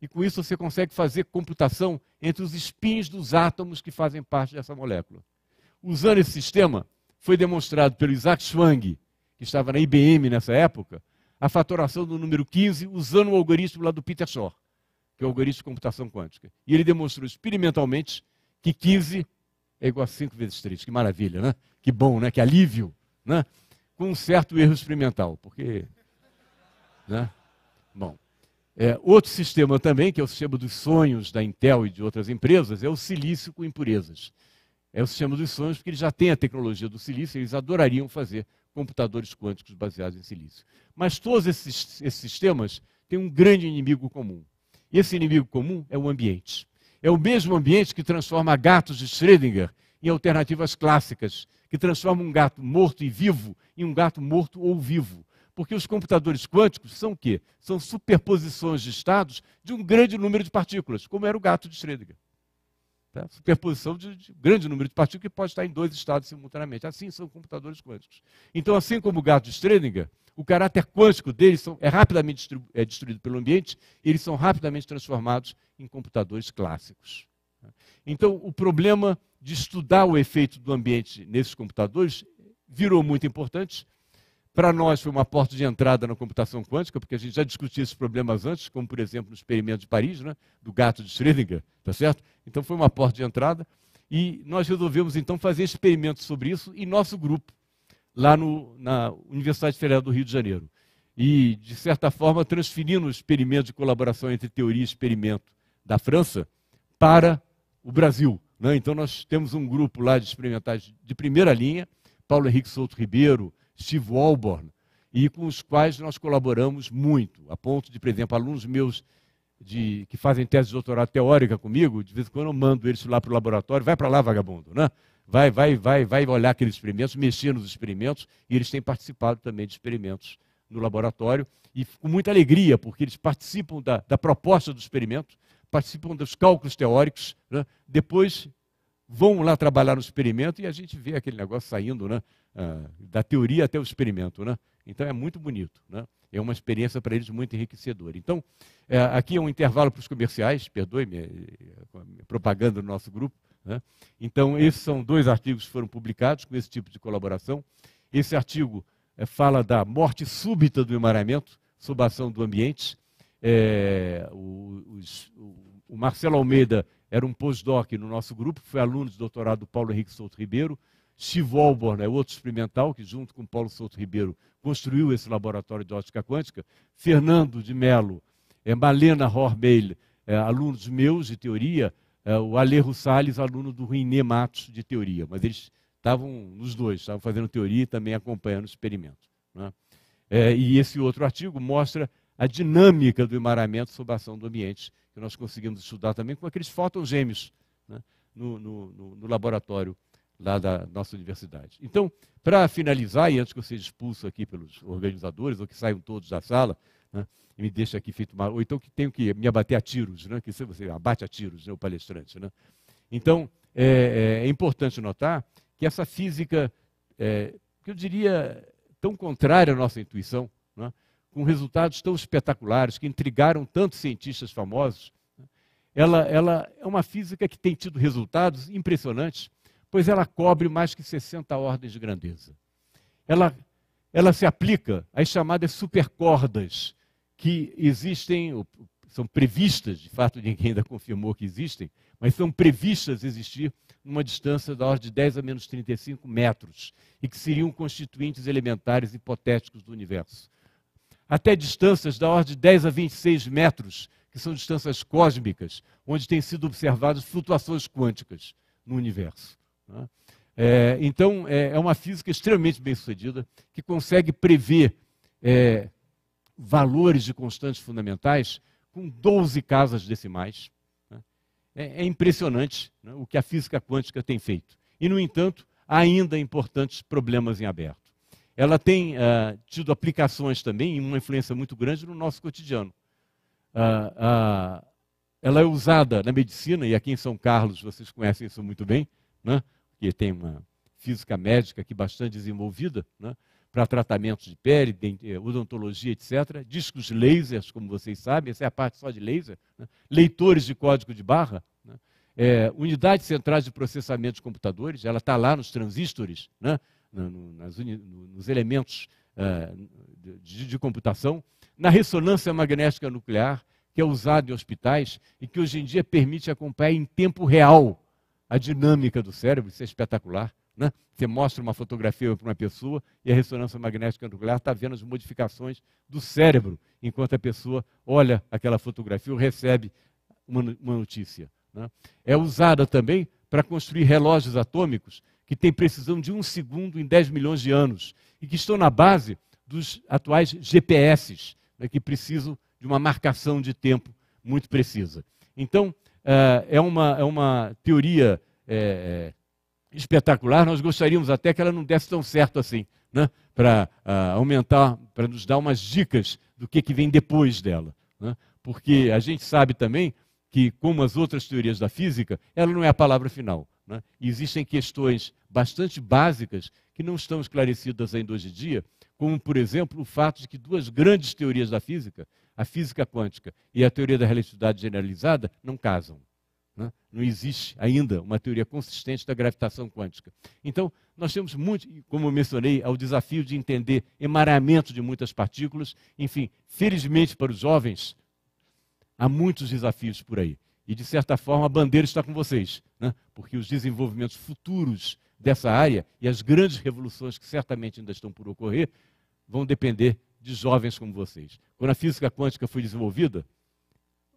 E com isso você consegue fazer computação entre os spins dos átomos que fazem parte dessa molécula. Usando esse sistema, foi demonstrado pelo Isaac Schwang, que estava na IBM nessa época, a fatoração do número 15 usando o algoritmo lá do Peter Shor que é o algoritmo de computação quântica. E ele demonstrou experimentalmente que 15 é igual a 5 vezes 3. Que maravilha, né? Que bom, né? Que alívio, né? Com um certo erro experimental, porque... Né? Bom, é, outro sistema também, que é o sistema dos sonhos da Intel e de outras empresas, é o silício com impurezas. É o sistema dos sonhos, porque eles já têm a tecnologia do silício, eles adorariam fazer computadores quânticos baseados em silício. Mas todos esses, esses sistemas têm um grande inimigo comum, e esse inimigo comum é o ambiente. É o mesmo ambiente que transforma gatos de Schrödinger em alternativas clássicas, que transforma um gato morto e vivo em um gato morto ou vivo. Porque os computadores quânticos são o quê? São superposições de estados de um grande número de partículas, como era o gato de Schrödinger. Tá? Superposição de, de, grande número de partículas que pode estar em dois estados simultaneamente. Assim são computadores quânticos. Então, assim como o gato de Schrödinger, o caráter quântico deles são, é rapidamente é destruído pelo ambiente e eles são rapidamente transformados em computadores clássicos. Então, o problema de estudar o efeito do ambiente nesses computadores virou muito importante, para nós foi uma porta de entrada na computação quântica, porque a gente já discutia esses problemas antes, como por exemplo no experimento de Paris, né, do gato de Schrödinger, tá certo? Então foi uma porta de entrada e nós resolvemos então fazer experimentos sobre isso em nosso grupo, lá no, na Universidade Federal do Rio de Janeiro. E, de certa forma, transferindo o experimento de colaboração entre teoria e experimento da França para o Brasil. Né? Então nós temos um grupo lá de experimentais de primeira linha, Paulo Henrique Souto Ribeiro, Steve Walborn, e com os quais nós colaboramos muito, a ponto de, por exemplo, alunos meus de, que fazem tese de doutorado teórica comigo, de vez em quando eu mando eles lá para o laboratório, vai para lá, vagabundo, né? Vai, vai, vai, vai olhar aqueles experimentos, mexer nos experimentos, e eles têm participado também de experimentos no laboratório, e com muita alegria, porque eles participam da, da proposta do experimento, participam dos cálculos teóricos, né? depois vão lá trabalhar no experimento e a gente vê aquele negócio saindo, né? Ah, da teoria até o experimento, né? Então é muito bonito, né? É uma experiência para eles muito enriquecedora. Então, é, aqui é um intervalo para os comerciais, perdoe-me, propaganda do nosso grupo. Né? Então, esses são dois artigos que foram publicados com esse tipo de colaboração. Esse artigo é, fala da morte súbita do emaranhamento, sob ação do ambiente. É, o, os, o, o Marcelo Almeida era um postdoc no nosso grupo, foi aluno de doutorado do Paulo Henrique Souto Ribeiro, Steve é outro experimental que, junto com Paulo Souto Ribeiro, construiu esse laboratório de ótica quântica. Fernando de Mello, é, Malena Horbeil, é, alunos meus de teoria, é, o Alejo Salles, aluno do Ruiné Matos de teoria. Mas eles estavam nos dois, estavam fazendo teoria e também acompanhando o experimento. Né? É, e esse outro artigo mostra a dinâmica do emaranhamento sob a ação do ambiente, que nós conseguimos estudar também com aqueles fótons gêmeos né? no, no, no, no laboratório lá da nossa universidade. Então, para finalizar, e antes que eu seja expulso aqui pelos organizadores, ou que saiam todos da sala, né, e me deixe aqui feito uma. Ou então que tenho que me abater a tiros, né, que você abate a tiros, né, o palestrante. Né? Então, é, é, é, importante notar que essa física, é, que eu diria tão contrária à nossa intuição, né, com resultados tão espetaculares, que intrigaram tantos cientistas famosos, né, ela, ela é uma física que tem tido resultados impressionantes pois ela cobre mais que 60 ordens de grandeza. Ela, ela se aplica às chamadas supercordas que existem, são previstas, de fato ninguém ainda confirmou que existem, mas são previstas existir numa distância da ordem de 10 a menos 35 metros, e que seriam constituintes elementares hipotéticos do universo. Até distâncias da ordem de 10 a 26 metros, que são distâncias cósmicas, onde têm sido observadas flutuações quânticas no universo. Né? É, então, é, é, uma física extremamente bem sucedida, que consegue prever é, valores de constantes fundamentais com 12 casas decimais. Né? É, é, impressionante né, o que a física quântica tem feito. E, no entanto, há ainda importantes problemas em aberto. Ela tem ah, tido aplicações também e uma influência muito grande no nosso cotidiano. Ah, ah, ela é usada na medicina, e aqui em São Carlos vocês conhecem isso muito bem né? que tem uma física médica aqui bastante desenvolvida, né? para tratamentos de pele, eh, odontologia, etc. Discos lasers, como vocês sabem, essa é a parte só de laser. Né? Leitores de código de barra. Né? É, unidades centrais de processamento de computadores, ela está lá nos transistores, né? no, no, uni, no, nos elementos ah, de, de computação. Na ressonância magnética nuclear, que é usada em hospitais e que hoje em dia permite acompanhar em tempo real a dinâmica do cérebro, isso é espetacular. Né? Você mostra uma fotografia para uma pessoa e a ressonância magnética nuclear está vendo as modificações do cérebro enquanto a pessoa olha aquela fotografia ou recebe uma, uma notícia. Né? É usada também para construir relógios atômicos que têm precisão de um segundo em 10 milhões de anos e que estão na base dos atuais GPS, né, que precisam de uma marcação de tempo muito precisa. Então, é, é uma, é uma teoria é, é, espetacular. Nós gostaríamos até que ela não desse tão certo assim, né? para uh, ah, aumentar, para nos dar umas dicas do que, que vem depois dela. Né? Porque a gente sabe também que, como as outras teorias da física, ela não é a palavra final. Né? Existem questões bastante básicas que não estão esclarecidas ainda hoje em dia, como, por exemplo, o fato de que duas grandes teorias da física, a física quântica e a teoria da relatividade generalizada não casam. Né? Não existe ainda uma teoria consistente da gravitação quântica. Então, nós temos muito, como eu mencionei, ao é desafio de entender emaranhamento de muitas partículas. Enfim, felizmente para os jovens, há muitos desafios por aí. E, de certa forma, a bandeira está com vocês, né? porque os desenvolvimentos futuros dessa área e as grandes revoluções que certamente ainda estão por ocorrer vão depender de jovens como vocês. Quando a física quântica foi desenvolvida,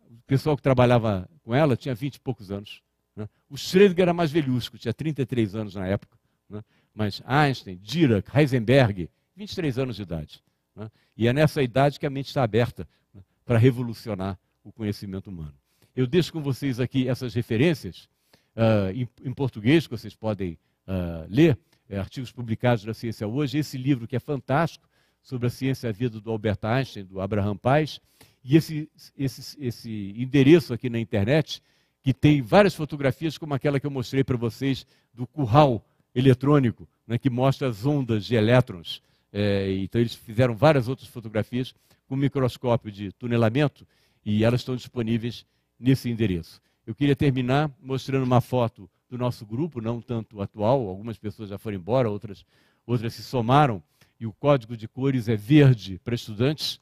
o pessoal que trabalhava com ela tinha 20 e poucos anos. Né? O Schrödinger era mais velhusco, tinha 33 anos na época. Né? Mas Einstein, Dirac, Heisenberg, 23 anos de idade. Né? E é nessa idade que a mente está aberta né, para revolucionar o conhecimento humano. Eu deixo com vocês aqui essas referências uh, em, em, português, que vocês podem uh, ler, é, artigos publicados na Ciência Hoje. Esse livro que é fantástico, sobre a ciência e a vida do Albert Einstein, do Abraham Paz, e esse, esse, esse endereço aqui na internet, que tem várias fotografias, como aquela que eu mostrei para vocês do curral eletrônico, né, que mostra as ondas de elétrons. É, então, eles fizeram várias outras fotografias com microscópio de tunelamento e elas estão disponíveis nesse endereço. Eu queria terminar mostrando uma foto do nosso grupo, não tanto atual, algumas pessoas já foram embora, outras, outras se somaram e o código de cores é verde para estudantes,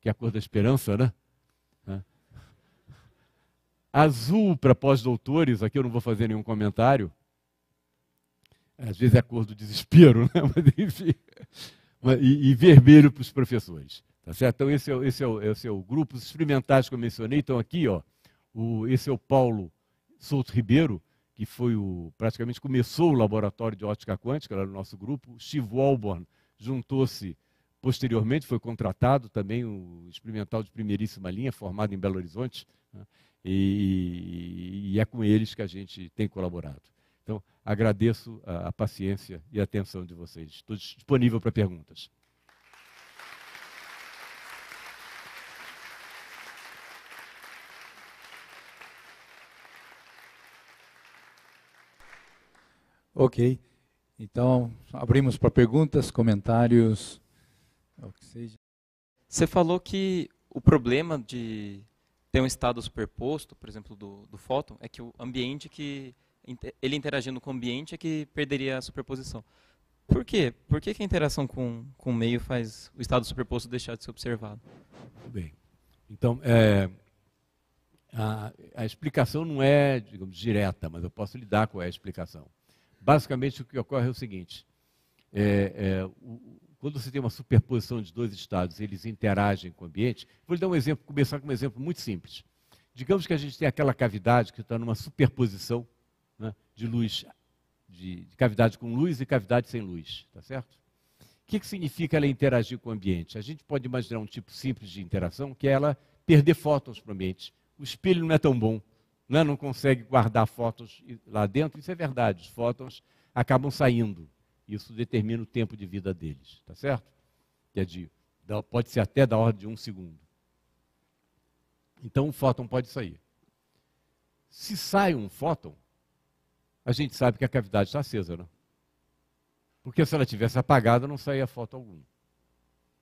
que é a cor da esperança, né? Azul para pós-doutores, aqui eu não vou fazer nenhum comentário. Às vezes é a cor do desespero, (laughs) né? Mas, enfim. E, e vermelho para os professores. Tá certo? Então, esse é, esse, é, esse é o grupo. Os experimentais que eu mencionei estão aqui, ó. O, esse é o Paulo Souto Ribeiro, que foi o praticamente começou o laboratório de ótica quântica, era no nosso grupo. Steve Walborn, juntou-se posteriormente, foi contratado também o experimental de primeiríssima linha, formado em Belo Horizonte, né? e, e, é com eles que a gente tem colaborado. Então, agradeço a, a paciência e a atenção de vocês. Estou disponível para perguntas. Ok. Então, abrimos para perguntas, comentários, é o que seja. Você falou que o problema de ter um estado superposto, por exemplo, do, do fóton, é que o ambiente que ele interagindo com o ambiente é que perderia a superposição. Por quê? Por que, que a interação com, com o meio faz o estado superposto deixar de ser observado? Muito bem. Então, é, a, a, explicação não é, digamos, direta, mas eu posso lidar com a explicação. Basicamente, o que ocorre é o seguinte: é, é, o, quando você tem uma superposição de dois estados, eles interagem com o ambiente. Vou lhe dar um exemplo, começar com um exemplo muito simples. Digamos que a gente tem aquela cavidade que está numa superposição né, de luz, de, de, cavidade com luz e cavidade sem luz, tá certo? O que, que significa ela interagir com o ambiente? A gente pode imaginar um tipo simples de interação que é ela perder fótons para o ambiente. O espelho não é tão bom, né, não consegue guardar fótons lá dentro, isso é verdade, os fótons acabam saindo. Isso determina o tempo de vida deles, tá certo? Que é de, pode ser até da ordem de um segundo. Então um fóton pode sair. Se sai um fóton, a gente sabe que a cavidade está acesa, né? Porque se ela tivesse apagada, não saía fóton algum.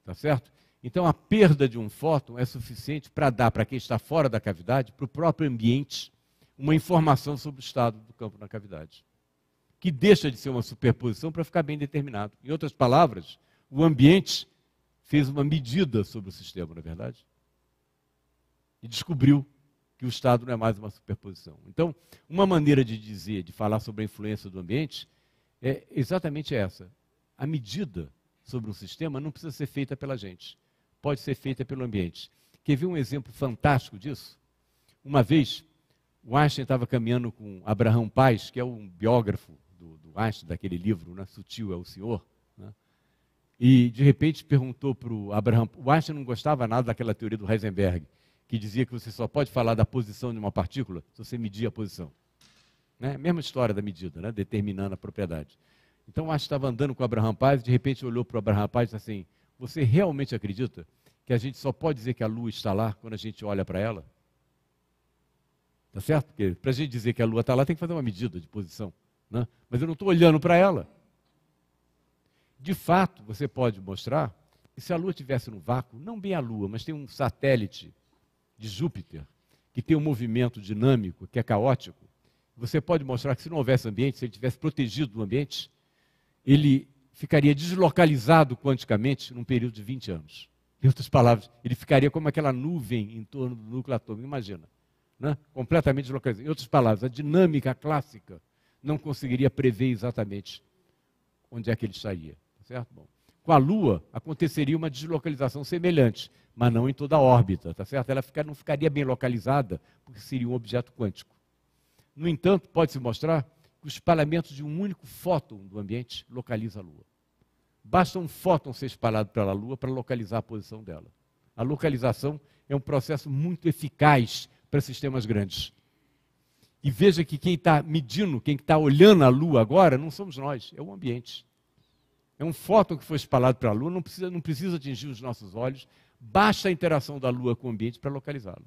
Tá certo? Então a perda de um fóton é suficiente para dar para quem está fora da cavidade, para o próprio ambiente, uma informação sobre o estado do campo na cavidade, que deixa de ser uma superposição para ficar bem determinado. Em outras palavras, o ambiente fez uma medida sobre o sistema, na é verdade, e descobriu que o estado não é mais uma superposição. Então, uma maneira de dizer, de falar sobre a influência do ambiente é exatamente essa. A medida sobre um sistema não precisa ser feita pela gente, pode ser feita pelo ambiente. Quer ver um exemplo fantástico disso? Uma vez, o Einstein estava caminhando com Abraham Paz, que é um biógrafo do, do Einstein, daquele livro, né? Sutil é o Senhor. Né? E, de repente, perguntou para o Abraham... O Einstein não gostava nada daquela teoria do Heisenberg, que dizia que você só pode falar da posição de uma partícula se você medir a posição. Né? Mesma história da medida, né? determinando a propriedade. Então, o Einstein estava andando com Abraham Paz, de repente olhou para o Abraham Paz e disse assim, você realmente acredita que a gente só pode dizer que a Lua está lá quando a gente olha para ela? Tá certo? Porque para a gente dizer que a Lua está lá, tem que fazer uma medida de posição. Né? Mas eu não estou olhando para ela. De fato, você pode mostrar que se a Lua estivesse no vácuo, não bem a Lua, mas tem um satélite de Júpiter que tem um movimento dinâmico, que é caótico, você pode mostrar que se não houvesse ambiente, se ele tivesse protegido do ambiente, ele ficaria deslocalizado quanticamente num período de 20 anos. Em outras palavras, ele ficaria como aquela nuvem em torno do núcleo atômico. Imagina né? completamente deslocalizado. Em outras palavras, a dinâmica clássica não conseguiria prever exatamente onde é que ele estaria. Tá certo? Bom, com a Lua aconteceria uma deslocalização semelhante, mas não em toda a órbita, tá certo? Ela não ficaria bem localizada, porque seria um objeto quântico. No entanto, pode-se mostrar que o espalhamento de um único fóton do ambiente localiza a Lua. Basta um fóton ser espalhado pela Lua para localizar a posição dela. A localização é um processo muito eficaz para sistemas grandes. E veja que quem está medindo, quem está olhando a Lua agora, não somos nós, é o ambiente. É um fóton que foi espalhado para a Lua, não precisa, não precisa atingir os nossos olhos, basta a interação da Lua com o ambiente para localizá la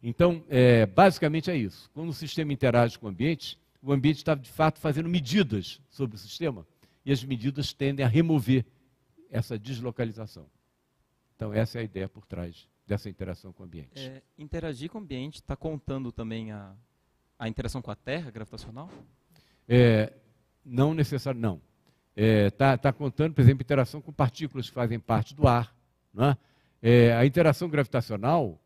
Então, é, basicamente é isso. Quando o sistema interage com o ambiente, o ambiente está de fato fazendo medidas sobre o sistema e as medidas tendem a remover essa deslocalização. Então, essa é a ideia por trás dessa interação com o ambiente? É, interagir com o ambiente está contando também a, a interação com a Terra gravitacional? É, não necessário, não. Está é, tá, tá contando, por exemplo, interação com partículas que fazem parte do ar. Né? É, a interação gravitacional,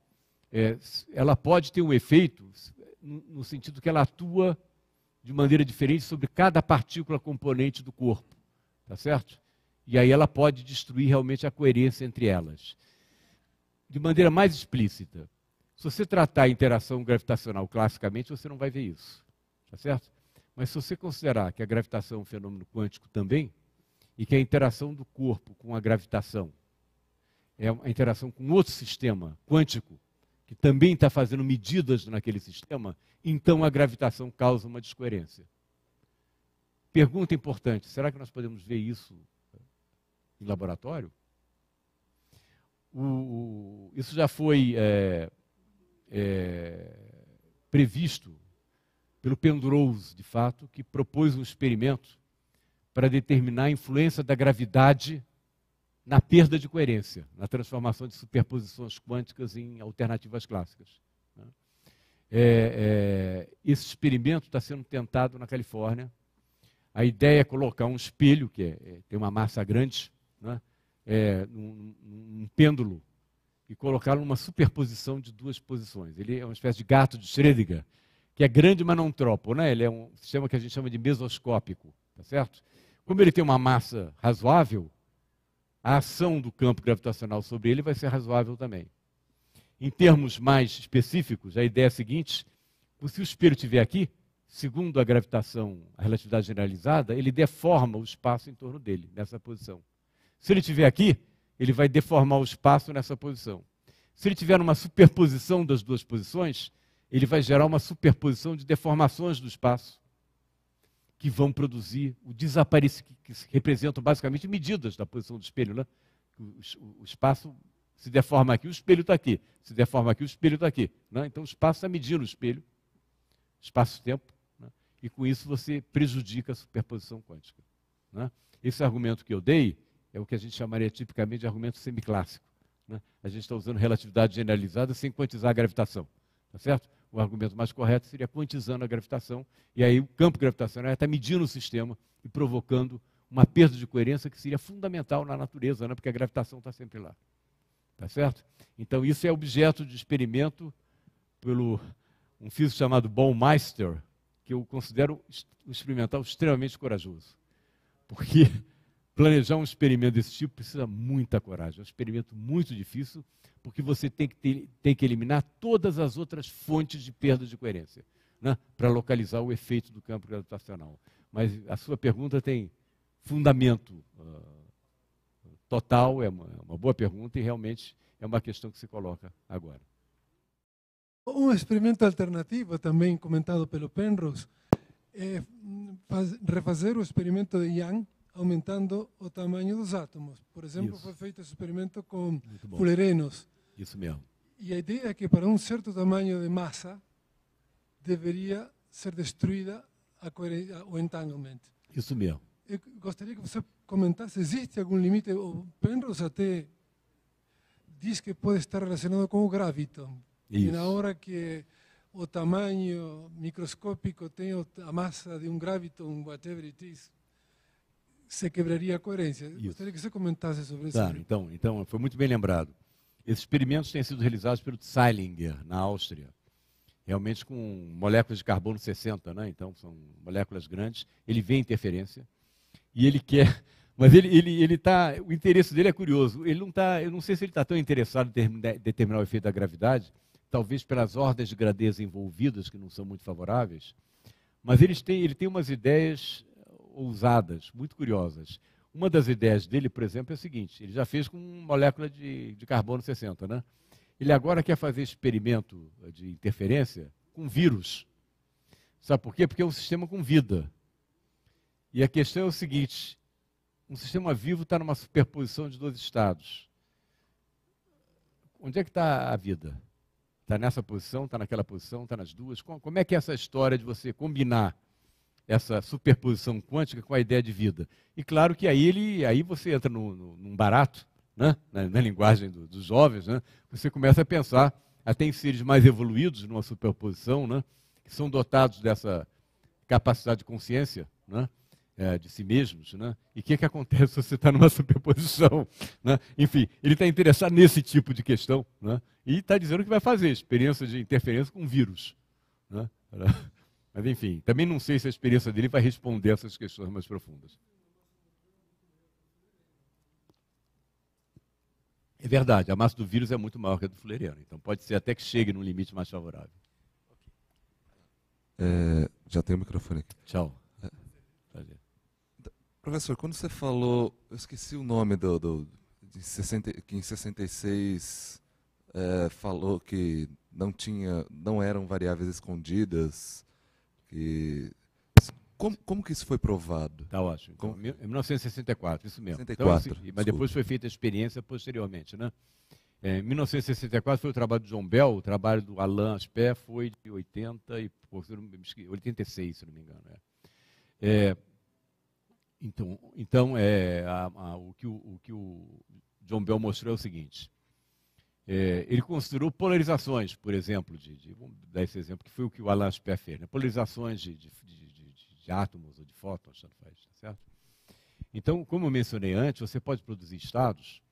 é, ela pode ter um efeito no sentido que ela atua de maneira diferente sobre cada partícula componente do corpo, tá certo? E aí ela pode destruir realmente a coerência entre elas de maneira mais explícita. Se você tratar a interação gravitacional classicamente, você não vai ver isso. Tá certo? Mas se você considerar que a gravitação é um fenômeno quântico também, e que a interação do corpo com a gravitação é a interação com outro sistema quântico, que também está fazendo medidas naquele sistema, então a gravitação causa uma descoerência. Pergunta importante: será que nós podemos ver isso em laboratório? o, o, isso já foi é, é, previsto pelo Pendrose, de fato, que propôs um experimento para determinar a influência da gravidade na perda de coerência, na transformação de superposições quânticas em alternativas clássicas. Né? É, é, esse experimento está sendo tentado na Califórnia. A ideia é colocar um espelho, que é, é, tem uma massa grande, né? é, num, pêndulo e colocá-lo numa superposição de duas posições. Ele é uma espécie de gato de Schrödinger, que é grande, mas não tropo, né? Ele é um sistema que a gente chama de mesoscópico, tá certo? Como ele tem uma massa razoável, a ação do campo gravitacional sobre ele vai ser razoável também. Em termos mais específicos, a ideia é a seguinte: se o espelho estiver aqui, segundo a gravitação, a relatividade generalizada, ele deforma o espaço em torno dele, nessa posição. Se ele estiver aqui, ele vai deformar o espaço nessa posição. Se ele tiver uma superposição das duas posições, ele vai gerar uma superposição de deformações do espaço que vão produzir o desaparecimento, que representam basicamente medidas da posição do espelho. Né? O, espaço se deforma aqui, o espelho está aqui. Se deforma aqui, o espelho está aqui. Né? Então o espaço está é medindo o espelho, espaço-tempo, né? e com isso você prejudica a superposição quântica. Né? Esse argumento que eu dei é o que a gente chamaria tipicamente de argumento semiclássico. Né? A gente está usando relatividade generalizada sem quantizar a gravitação. Tá certo? O argumento mais correto seria quantizando a gravitação, e aí o campo gravitacional está medindo o sistema e provocando uma perda de coerência que seria fundamental na natureza, né? porque a gravitação está sempre lá. Tá certo? Então, isso é objeto de experimento pelo um físico chamado Baumeister, que eu considero um experimental extremamente corajoso. Porque Planejar um experimento desse tipo precisa muita coragem. É um experimento muito difícil, porque você tem que, ter, tem que eliminar todas as outras fontes de perda de coerência, né? para localizar o efeito do campo gravitacional. Mas a sua pergunta tem fundamento uh, total, é uma, é uma boa pergunta e realmente é uma questão que se coloca agora. Um experimento alternativo, também comentado pelo Penrose, é refazer o experimento de Young aumentando o tamanho dos átomos. Por exemplo, Isso. foi feito esse experimento com fullerenos. Isso mesmo. E a ideia é que para um certo tamanho de massa deveria ser destruída o entanglement. Isso mesmo. Eu eh, gostaria que você comentasse, existe algum limite? O Penrose até diz que pode estar relacionado com o graviton. Isso. E na hora que o tamanho microscópico tem a massa de um graviton, whatever it is, você quebraria a coerência. Isso. Gostaria que você comentasse sobre isso. Claro, então, então, foi muito bem lembrado. Esses experimentos têm sido realizados pelo Zeilinger, na Áustria, realmente com moléculas de carbono 60, né? então são moléculas grandes. Ele vê interferência e ele quer (laughs) mas ele, ele, ele tá, o interesse dele é curioso. Ele não tá, eu não sei se ele está tão interessado em determinar o efeito da gravidade, talvez pelas ordens de grandeza envolvidas que não são muito favoráveis. Mas ele tem, ele tem umas ideias ousadas, muito curiosas. Uma das ideias dele, por exemplo, é a seguinte: ele já fez com molécula de, de carbono 60, né? Ele agora quer fazer experimento de interferência com vírus. Sabe por quê? Porque é um sistema com vida. E a questão é o seguinte: um sistema vivo está numa superposição de dois estados. Onde é que está a vida? Está nessa posição, está naquela posição, está nas duas? Como é que é essa história de você combinar essa superposição quântica com a ideia de vida. E claro que aí, ele, aí você entra no, no, num barato, né? na, na linguagem do, dos jovens, né? você começa a pensar até em seres mais evoluídos numa superposição, né? que são dotados dessa capacidade de consciência né? É, de si mesmos. Né? E o que, é que acontece (laughs) se você está numa superposição? Né? Enfim, ele está interessado nesse tipo de questão né? e está dizendo que vai fazer experiência de interferência com vírus. Né? Mas enfim, também não sei se a experiência dele vai responder essas questões mais profundas. É verdade, a massa do vírus é muito maior que a do fuleirano, então pode ser até que chegue num limite mais favorável. É, já tem o microfone aqui. Tchau. É. Professor, quando você falou, eu esqueci o nome do, do 60, que em 66 é, falou que não tinha, não eram variáveis escondidas e como, como que isso foi provado? Está ótimo. Então, como... 1964, isso mesmo. 64, então, assim, mas depois foi feita a experiência posteriormente, né? É, em 1964 foi o trabalho do John Bell, o trabalho do Alain Aspé foi de 80 e, 86, se não me engano. É. é então, então é, a, a, o, que o, o que o John Bell mostrou é o seguinte: é, ele construiu polarizações, por exemplo, de, de, vamos dar esse exemplo, que foi o que o Alan Spé fez, né? polarizações de, de, de, átomos ou de fótons, tanto faz, tá certo? Então, como eu mencionei antes, você pode produzir estados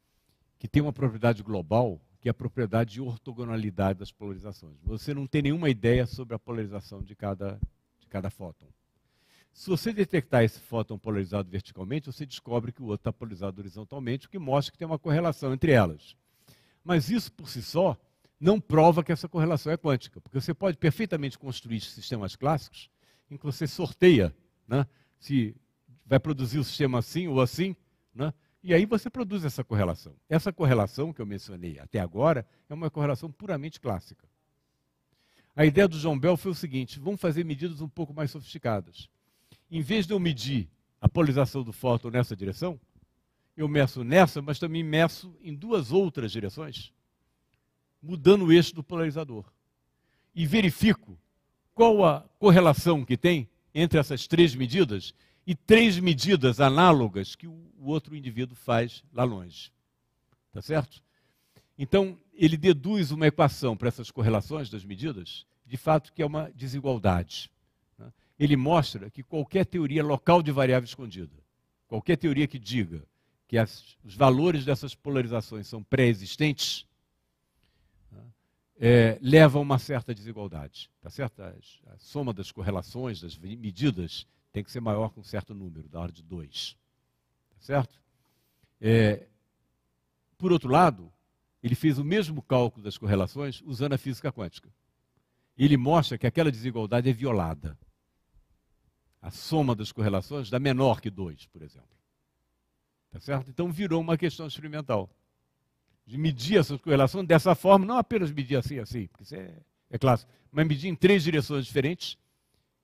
que têm uma propriedade global, que é a propriedade de ortogonalidade das polarizações. Você não tem nenhuma ideia sobre a polarização de cada, de cada fóton. Se você detectar esse fóton polarizado verticalmente, você descobre que o outro está polarizado horizontalmente, o que mostra que tem uma correlação entre elas. Mas isso por si só não prova que essa correlação é quântica, porque você pode perfeitamente construir sistemas clássicos em que você sorteia né, se vai produzir o sistema assim ou assim, né, e aí você produz essa correlação. Essa correlação que eu mencionei até agora é uma correlação puramente clássica. A ideia do John Bell foi o seguinte: vamos fazer medidas um pouco mais sofisticadas. Em vez de eu medir a polarização do fóton nessa direção, eu meço nessa, mas também meço em duas outras direções, mudando o eixo do polarizador. E verifico qual a correlação que tem entre essas três medidas e três medidas análogas que o outro indivíduo faz lá longe. Tá certo? Então, ele deduz uma equação para essas correlações das medidas, de fato que é uma desigualdade. Né? Ele mostra que qualquer teoria local de variável escondida, qualquer teoria que diga que as, os valores dessas polarizações são pré-existentes, é, leva a uma certa desigualdade. Tá certo? A, soma das correlações, das medidas, tem que ser maior que um certo número, da ordem de 2. Tá certo? É, por outro lado, ele fez o mesmo cálculo das correlações usando a física quântica. Ele mostra que aquela desigualdade é violada. A soma das correlações dá menor que 2, por exemplo. Tá certo? Então virou uma questão experimental. De medir essas correlações dessa forma, não apenas medir assim, assim, porque isso é, é clássico, mas medir em três direções diferentes,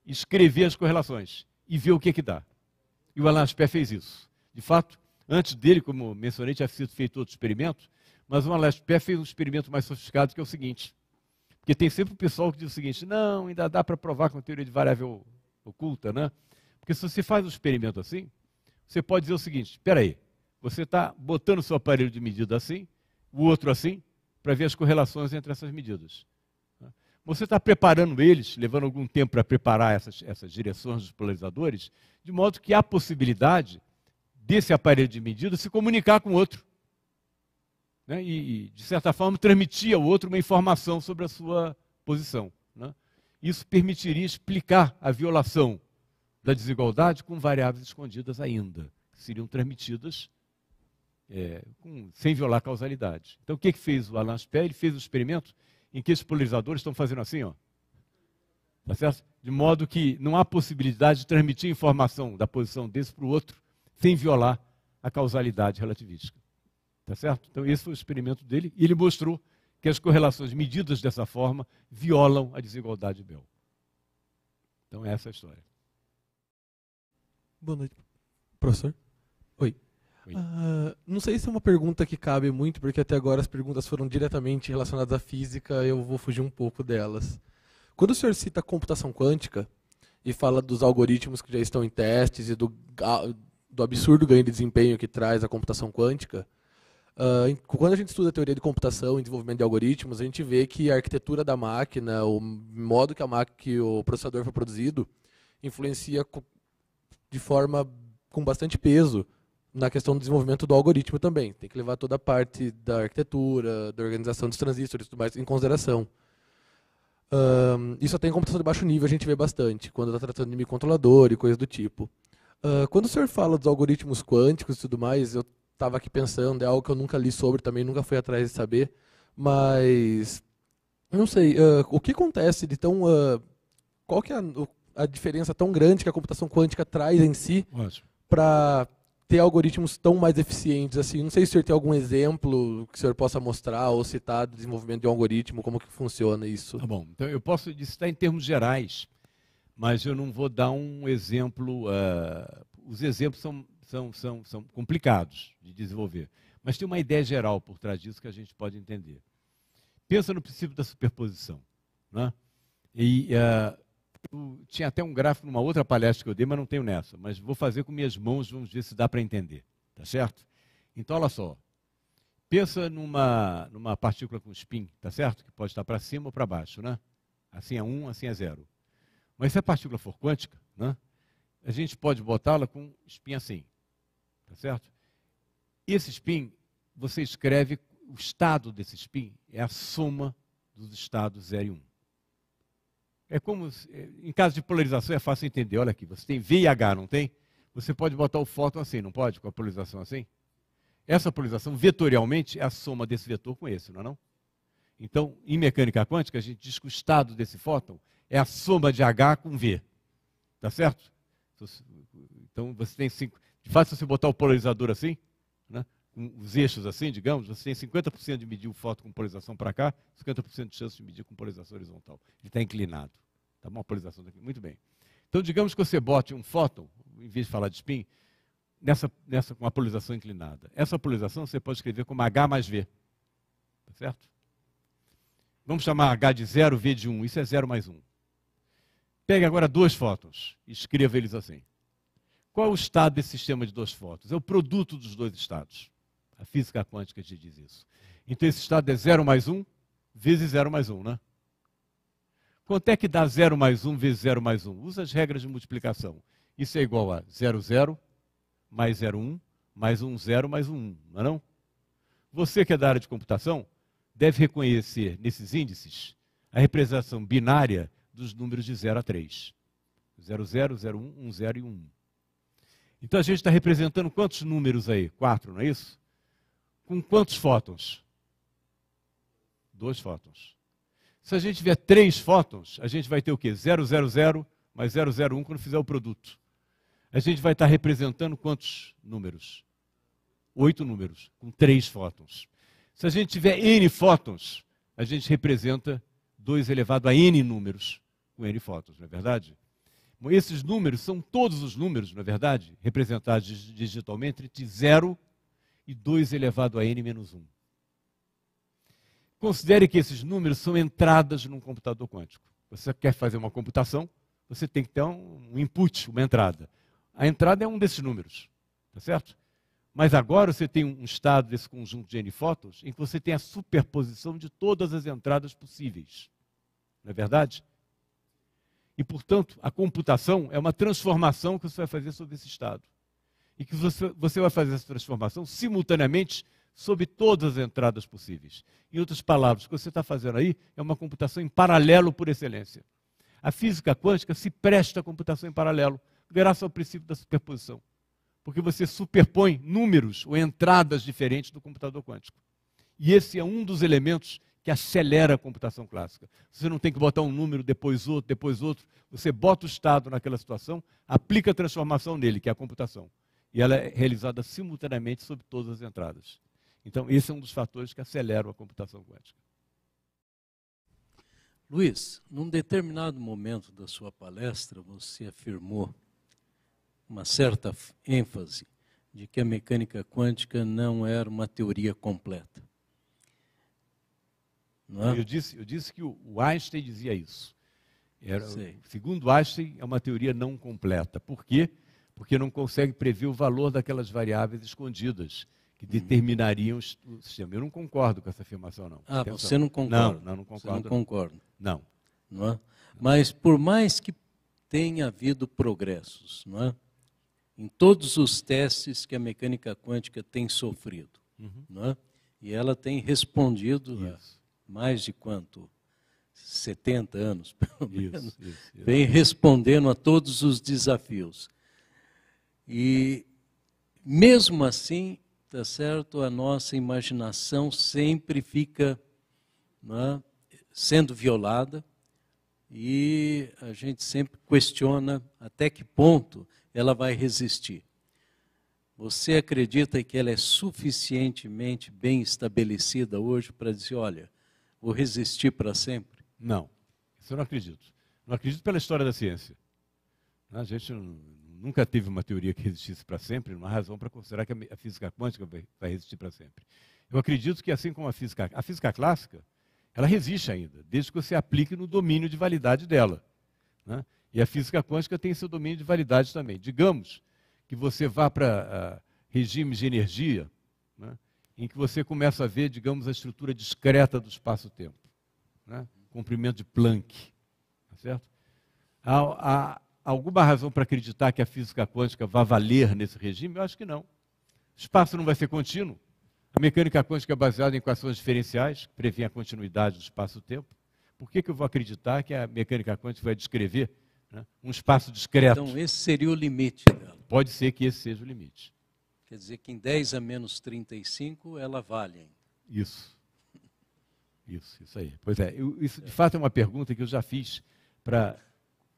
escrever as correlações e ver o que é que dá. E o Alain Aspé fez isso. De fato, antes dele, como mencionei, tinha sido feito outro experimento, mas o Alain Aspé fez um experimento mais sofisticado que é o seguinte. Porque tem sempre o pessoal que diz o seguinte: não, ainda dá para provar com a teoria de variável oculta, né? Porque se você faz um experimento assim, você pode dizer o seguinte: espera aí, você está botando o seu aparelho de medida assim, o outro assim, para ver as correlações entre essas medidas. Você está preparando eles, levando algum tempo para preparar essas, essas direções dos polarizadores, de modo que há possibilidade desse aparelho de medida se comunicar com o outro. Né? E, de certa forma, transmitir ao outro uma informação sobre a sua posição. Né? Isso permitiria explicar a violação da desigualdade com variáveis escondidas ainda, que seriam transmitidas é, com, sem violar a causalidade. Então, o que, que fez o Alain Spell? Ele fez um experimento em que esses polarizadores estão fazendo assim, ó, tá certo? de modo que não há possibilidade de transmitir informação da posição desse para o outro sem violar a causalidade relativística. Tá certo? Então, esse foi o experimento dele e ele mostrou que as correlações medidas dessa forma violam a desigualdade de Bell. Então, essa é a história. Boa noite, professor. Oi. Oi. Uh, não sei se é uma pergunta que cabe muito, porque até agora as perguntas foram diretamente relacionadas à física, eu vou fugir um pouco delas. Quando o senhor cita computação quântica e fala dos algoritmos que já estão em testes e do, do absurdo ganho de desempenho que traz a computação quântica, Uh, quando a gente estuda a teoria de computação e desenvolvimento de algoritmos, a gente vê que a arquitetura da máquina, o modo que, a máquina, que o processador foi produzido, influencia de forma com bastante peso na questão do desenvolvimento do algoritmo também. Tem que levar toda a parte da arquitetura, da organização dos transistores e tudo mais em consideração. Um, isso até em computação de baixo nível a gente vê bastante, quando está tratando de microcontrolador e coisas do tipo. Uh, quando o senhor fala dos algoritmos quânticos e tudo mais, eu estava aqui pensando, é algo que eu nunca li sobre também, nunca fui atrás de saber, mas não sei, uh, o que acontece de tão... Uh, qual que é a, a diferença tão grande que a computação quântica traz em si para ter algoritmos tão mais eficientes assim. Não sei se o senhor tem algum exemplo que o senhor possa mostrar ou citar do desenvolvimento de um algoritmo, como que funciona isso. Tá bom, então eu posso citar em termos gerais, mas eu não vou dar um exemplo. Uh, os exemplos são, são, são, são complicados de desenvolver, mas tem uma ideia geral por trás disso que a gente pode entender. Pensa no princípio da superposição. Né? E uh, eu tinha até um gráfico numa outra palestra que eu dei, mas não tenho nessa. Mas vou fazer com minhas mãos, vamos ver se dá para entender. Tá certo? Então, olha só. Pensa numa, numa partícula com spin, tá certo? Que pode estar para cima ou para baixo, né? Assim é 1, um, assim é 0. Mas se a partícula for quântica, né? A gente pode botá-la com spin assim, tá certo? Esse spin, você escreve o estado desse spin, é a soma dos estados 0 e 1. Um. É como, é, em caso de polarização, é fácil entender. Olha aqui, você tem V e H, não tem? Você pode botar o fóton assim, não pode? Com a polarização assim? Essa polarização, vetorialmente, é a soma desse vetor com esse, não é não? Então, em mecânica quântica, a gente diz que o estado desse fóton é a soma de H com V. Tá certo? Então, você tem cinco... De fato, se você botar o polarizador assim, os eixos assim, digamos, você tem 50% de medir o foto com polarização para cá, 50% de chance de medir com polarização horizontal. Ele está inclinado. Está uma polarização tá daqui. Muito bem. Então, digamos que você bote um fóton, em vez de falar de spin, nessa, nessa com uma polarização inclinada. Essa polarização você pode escrever como H mais V. Está certo? Vamos chamar H de 0, V de 1. Um. Isso é 0 mais 1. Um. Pegue agora dois fótons e escreva eles assim. Qual é o estado desse sistema de dois fótons? É o produto dos dois estados. A física quântica te diz isso. Então esse estado é 0 mais 1 vezes 0 mais 1, né? Quanto é que dá 0 mais 1 vezes 0 mais 1? Usa as regras de multiplicação. Isso é igual a 0, 0, mais 0, 1, mais 1, 0, mais 1, 1, não é não? Você que é da área de computação, deve reconhecer nesses índices a representação binária dos números de 0 a 3. 0, 0, 0, 1, 1, 0 e 1. Então a gente está representando quantos números aí? 4, não é isso? com quantos fótons? Dois fótons. Se a gente tiver três fótons, a gente vai ter o quê? 000 mais 001 quando fizer o produto. A gente vai estar representando quantos números? Oito números, com três fótons. Se a gente tiver N fótons, a gente representa 2 elevado a N números com N fótons, não é verdade? Bom, esses números são todos os números, não é verdade? Representados digitalmente entre 0 e 2 elevado a n menos 1. Considere que esses números são entradas num computador quântico. Você quer fazer uma computação, você tem que ter um input, uma entrada. A entrada é um desses números, tá certo? Mas agora você tem um estado desse conjunto de n fótons em que você tem a superposição de todas as entradas possíveis. Não é verdade? E, portanto, a computação é uma transformação que você vai fazer sobre esse estado e que você, você vai fazer essa transformação simultaneamente sob todas as entradas possíveis. Em outras palavras, o que você está fazendo aí é uma computação em paralelo por excelência. A física quântica se presta à computação em paralelo, graças ao princípio da superposição, porque você superpõe números ou entradas diferentes do computador quântico. E esse é um dos elementos que acelera a computação clássica. Você não tem que botar um número, depois outro, depois outro. Você bota o estado naquela situação, aplica a transformação nele, que é a computação e ela é realizada simultaneamente sobre todas as entradas. Então, esse é um dos fatores que aceleram a computação quântica. Luiz, num determinado momento da sua palestra, você afirmou uma certa ênfase de que a mecânica quântica não era uma teoria completa. É? Eu, disse, eu disse que o Einstein dizia isso. Era, segundo Einstein, é uma teoria não completa. Por quê? Porque porque não consegue prever o valor daquelas variáveis escondidas que uhum. determinariam o sistema. Eu não concordo com essa afirmação, não. Ah, Atenção. você não concorda? Não, não, não concordo. Você não, não. concorda? Não. não é? Mas por mais que tenha havido progressos, não é? Em todos os testes que a mecânica quântica tem sofrido, uhum. não é? E ela tem respondido mais de quanto? 70 anos, (laughs) pelo menos. Isso, isso, vem respondendo a todos os desafios. E mesmo assim, tá certo, a nossa imaginação sempre fica né, sendo violada e a gente sempre questiona até que ponto ela vai resistir. Você acredita que ela é suficientemente bem estabelecida hoje para dizer, olha, vou resistir para sempre? Não, isso eu não acredito. Não acredito pela história da ciência. A gente nunca teve uma teoria que resistisse para sempre, uma razão para considerar que a física quântica vai resistir para sempre. Eu acredito que, assim como a física, a física clássica, ela resiste ainda, desde que você aplique no domínio de validade dela. Né? E a física quântica tem seu domínio de validade também. Digamos que você vá para uh, ah, regimes de energia, né? em que você começa a ver, digamos, a estrutura discreta do espaço-tempo, né? comprimento de Planck, tá certo? A, a, alguma razão para acreditar que a física quântica vá valer nesse regime? Eu acho que não. O espaço não vai ser contínuo. A mecânica quântica é baseada em equações diferenciais, que prevê a continuidade do espaço-tempo. Por que, que eu vou acreditar que a mecânica quântica vai descrever né, um espaço discreto? Então, esse seria o limite dela. Pode ser que esse seja o limite. Quer dizer que em 10 a menos 35 ela vale ainda. Isso. Isso, isso aí. Pois é, eu, isso de fato é uma pergunta que eu já fiz para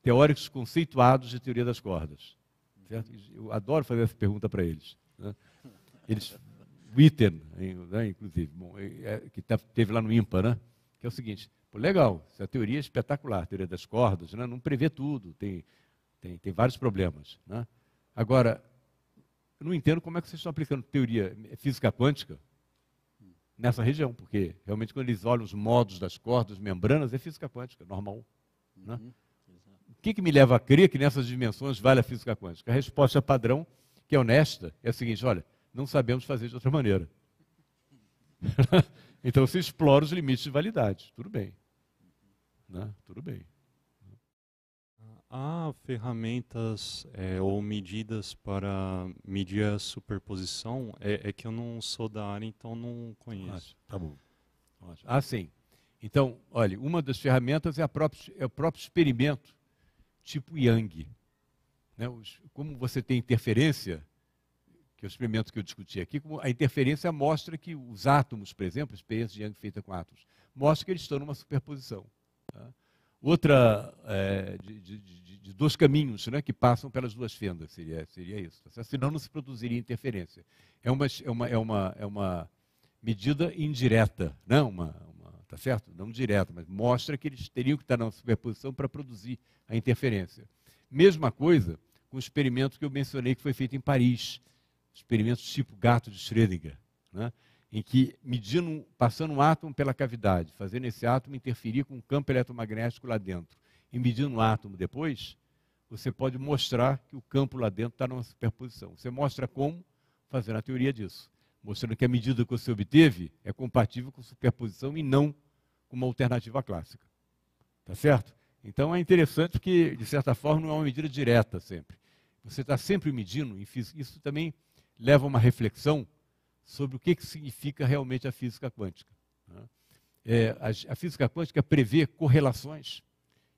teóricos conceituados de teoria das cordas. Certo? Eu adoro fazer essa pergunta para eles. Né? Eles, Witten, né, inclusive, bom, é, é, que tá, teve lá no IMPA, né? que é o seguinte, pô, legal, essa teoria é espetacular, a teoria das cordas, né? não prevê tudo, tem, tem, tem vários problemas. Né? Agora, eu não entendo como é que vocês estão aplicando teoria é, física quântica nessa região, porque realmente quando eles olham os modos das cordas, membranas, é física quântica, normal. Né? Uhum. Né? O que, que me leva a crer que nessas dimensões vale a física quântica? A resposta padrão, que é honesta, é a seguinte: olha, não sabemos fazer de outra maneira. (laughs) então você explora os limites de validade. Tudo bem. Né? Tudo bem. Há ferramentas é, ou medidas para medir a superposição? É, é, que eu não sou da área, então não conheço. Ah, tá bom. Ah, sim. Então, olha, uma das ferramentas é, própria, é o próprio experimento tipo Yang. Né? Os, como você tem interferência, que é o experimento que eu discuti aqui, a interferência mostra que os átomos, por exemplo, experiência de Yang feita com átomos, mostra que eles estão numa superposição. Tá? Outra, é, de, de, de, de, dois caminhos né, que passam pelas duas fendas, seria, seria isso. Tá? Senão não se produziria interferência. É uma, é uma, é uma, é medida indireta, né? uma, tá certo? Não direto, mas mostra que eles teriam que estar na superposição para produzir a interferência. Mesma coisa com o experimento que eu mencionei que foi feito em Paris, experimentos tipo gato de Schrödinger, né? em que medindo, passando um átomo pela cavidade, fazendo esse átomo interferir com um campo eletromagnético lá dentro, e medindo o um átomo depois, você pode mostrar que o campo lá dentro está numa superposição. Você mostra como, fazendo a teoria disso mostrando que a medida que você obteve é compatível com superposição e não com uma alternativa clássica. Tá certo? Então é interessante porque, de certa forma, não é uma medida direta sempre. Você está sempre medindo, e isso também leva a uma reflexão sobre o que, que significa realmente a física quântica. Né? É, a, a, física quântica prevê correlações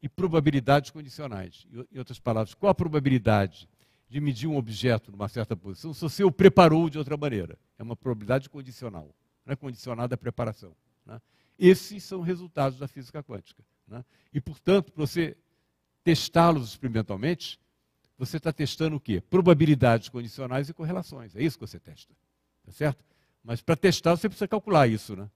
e probabilidades condicionais. Em outras palavras, qual a probabilidade de medir um objeto numa certa posição se você o preparou de outra maneira? É uma probabilidade condicional, né, condicionada à preparação. Né? Esses são resultados da física quântica. Né? E, portanto, para você testá-los experimentalmente, você está testando o quê? Probabilidades condicionais e correlações. É isso que você testa. Tá certo? Mas para testar, você precisa calcular isso, né?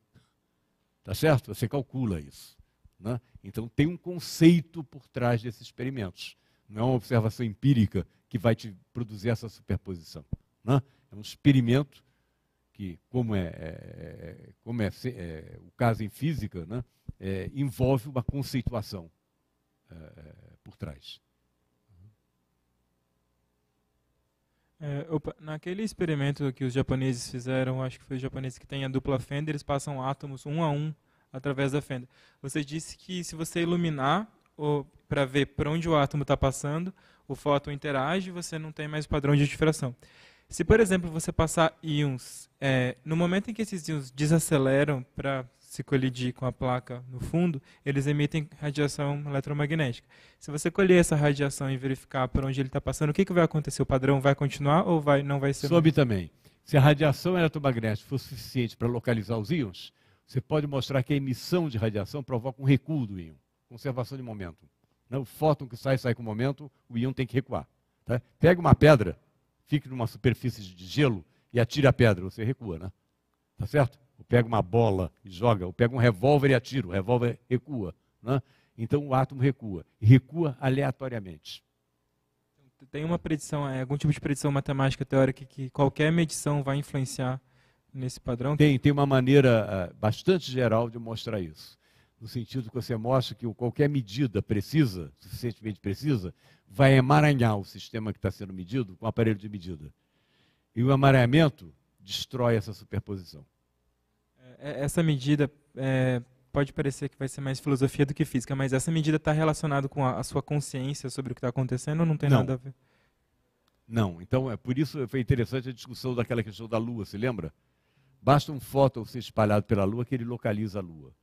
Tá certo? Você calcula isso. Né? Então, tem um conceito por trás desses experimentos. Não é uma observação empírica que vai te produzir essa superposição. Né? É um experimento que, como é, é, é como é, é, o caso em física, né, é, envolve uma conceituação é, é, por trás. Opa, naquele experimento que os japoneses fizeram, acho que foi os japoneses que têm a dupla fenda, eles passam átomos um a um através da fenda. Você disse que se você iluminar para ver para onde o átomo está passando, o fóton interage e você não tem mais padrão de difração. Se, por exemplo, você passar íons, é, no momento em que esses íons desaceleram para se colidir com a placa no fundo, eles emitem radiação eletromagnética. Se você colher essa radiação e verificar por onde ele está passando, o que, que vai acontecer? O padrão vai continuar ou vai, não vai ser... Soube mais? também. Se a radiação eletromagnética for suficiente para localizar os íons, você pode mostrar que a emissão de radiação provoca um recuo do íon, conservação de momento. O fóton que sai, sai com o momento, o íon tem que recuar. Tá? Pega uma pedra, fique numa superfície de gelo e atire a pedra, você recua, né? Tá certo? Ou pega uma bola e joga, ou pega um revólver e atira, o revólver recua, né? Então o átomo recua, e recua aleatoriamente. Tem uma predição, é, algum tipo de predição matemática teórica que qualquer medição vai influenciar nesse padrão? Tem, tem uma maneira ah, bastante geral de mostrar isso no sentido que você mostra que qualquer medida precisa, suficientemente precisa, vai emaranhar o sistema que está sendo medido com o aparelho de medida. E o emaranhamento destrói essa superposição. É, é, essa medida é, pode parecer que vai ser mais filosofia do que física, mas essa medida está relacionada com a, a, sua consciência sobre o que está acontecendo ou não tem não. nada a ver? Não. Então, é por isso foi interessante a discussão daquela questão da Lua, se lembra? Basta um fóton ser espalhado pela Lua que ele localiza a Lua.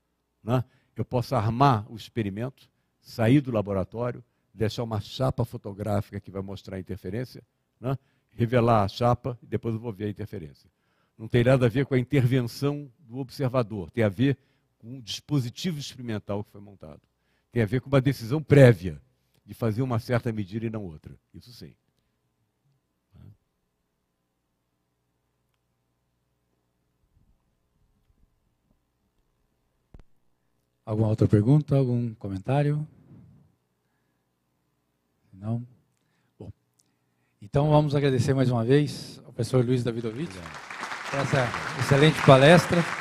Né? eu possa armar o experimento, sair do laboratório, deixar uma chapa fotográfica que vai mostrar a interferência, né? revelar a chapa e depois eu vou ver a interferência. Não tem nada a ver com a intervenção do observador, tem a ver com o dispositivo experimental que foi montado. Tem a ver com uma decisão prévia de fazer uma certa medida e não outra. Isso sim. Alguma outra pergunta? Algum comentário? Não? Bom, então vamos agradecer mais uma vez ao professor Luiz Davidovich por essa excelente palestra.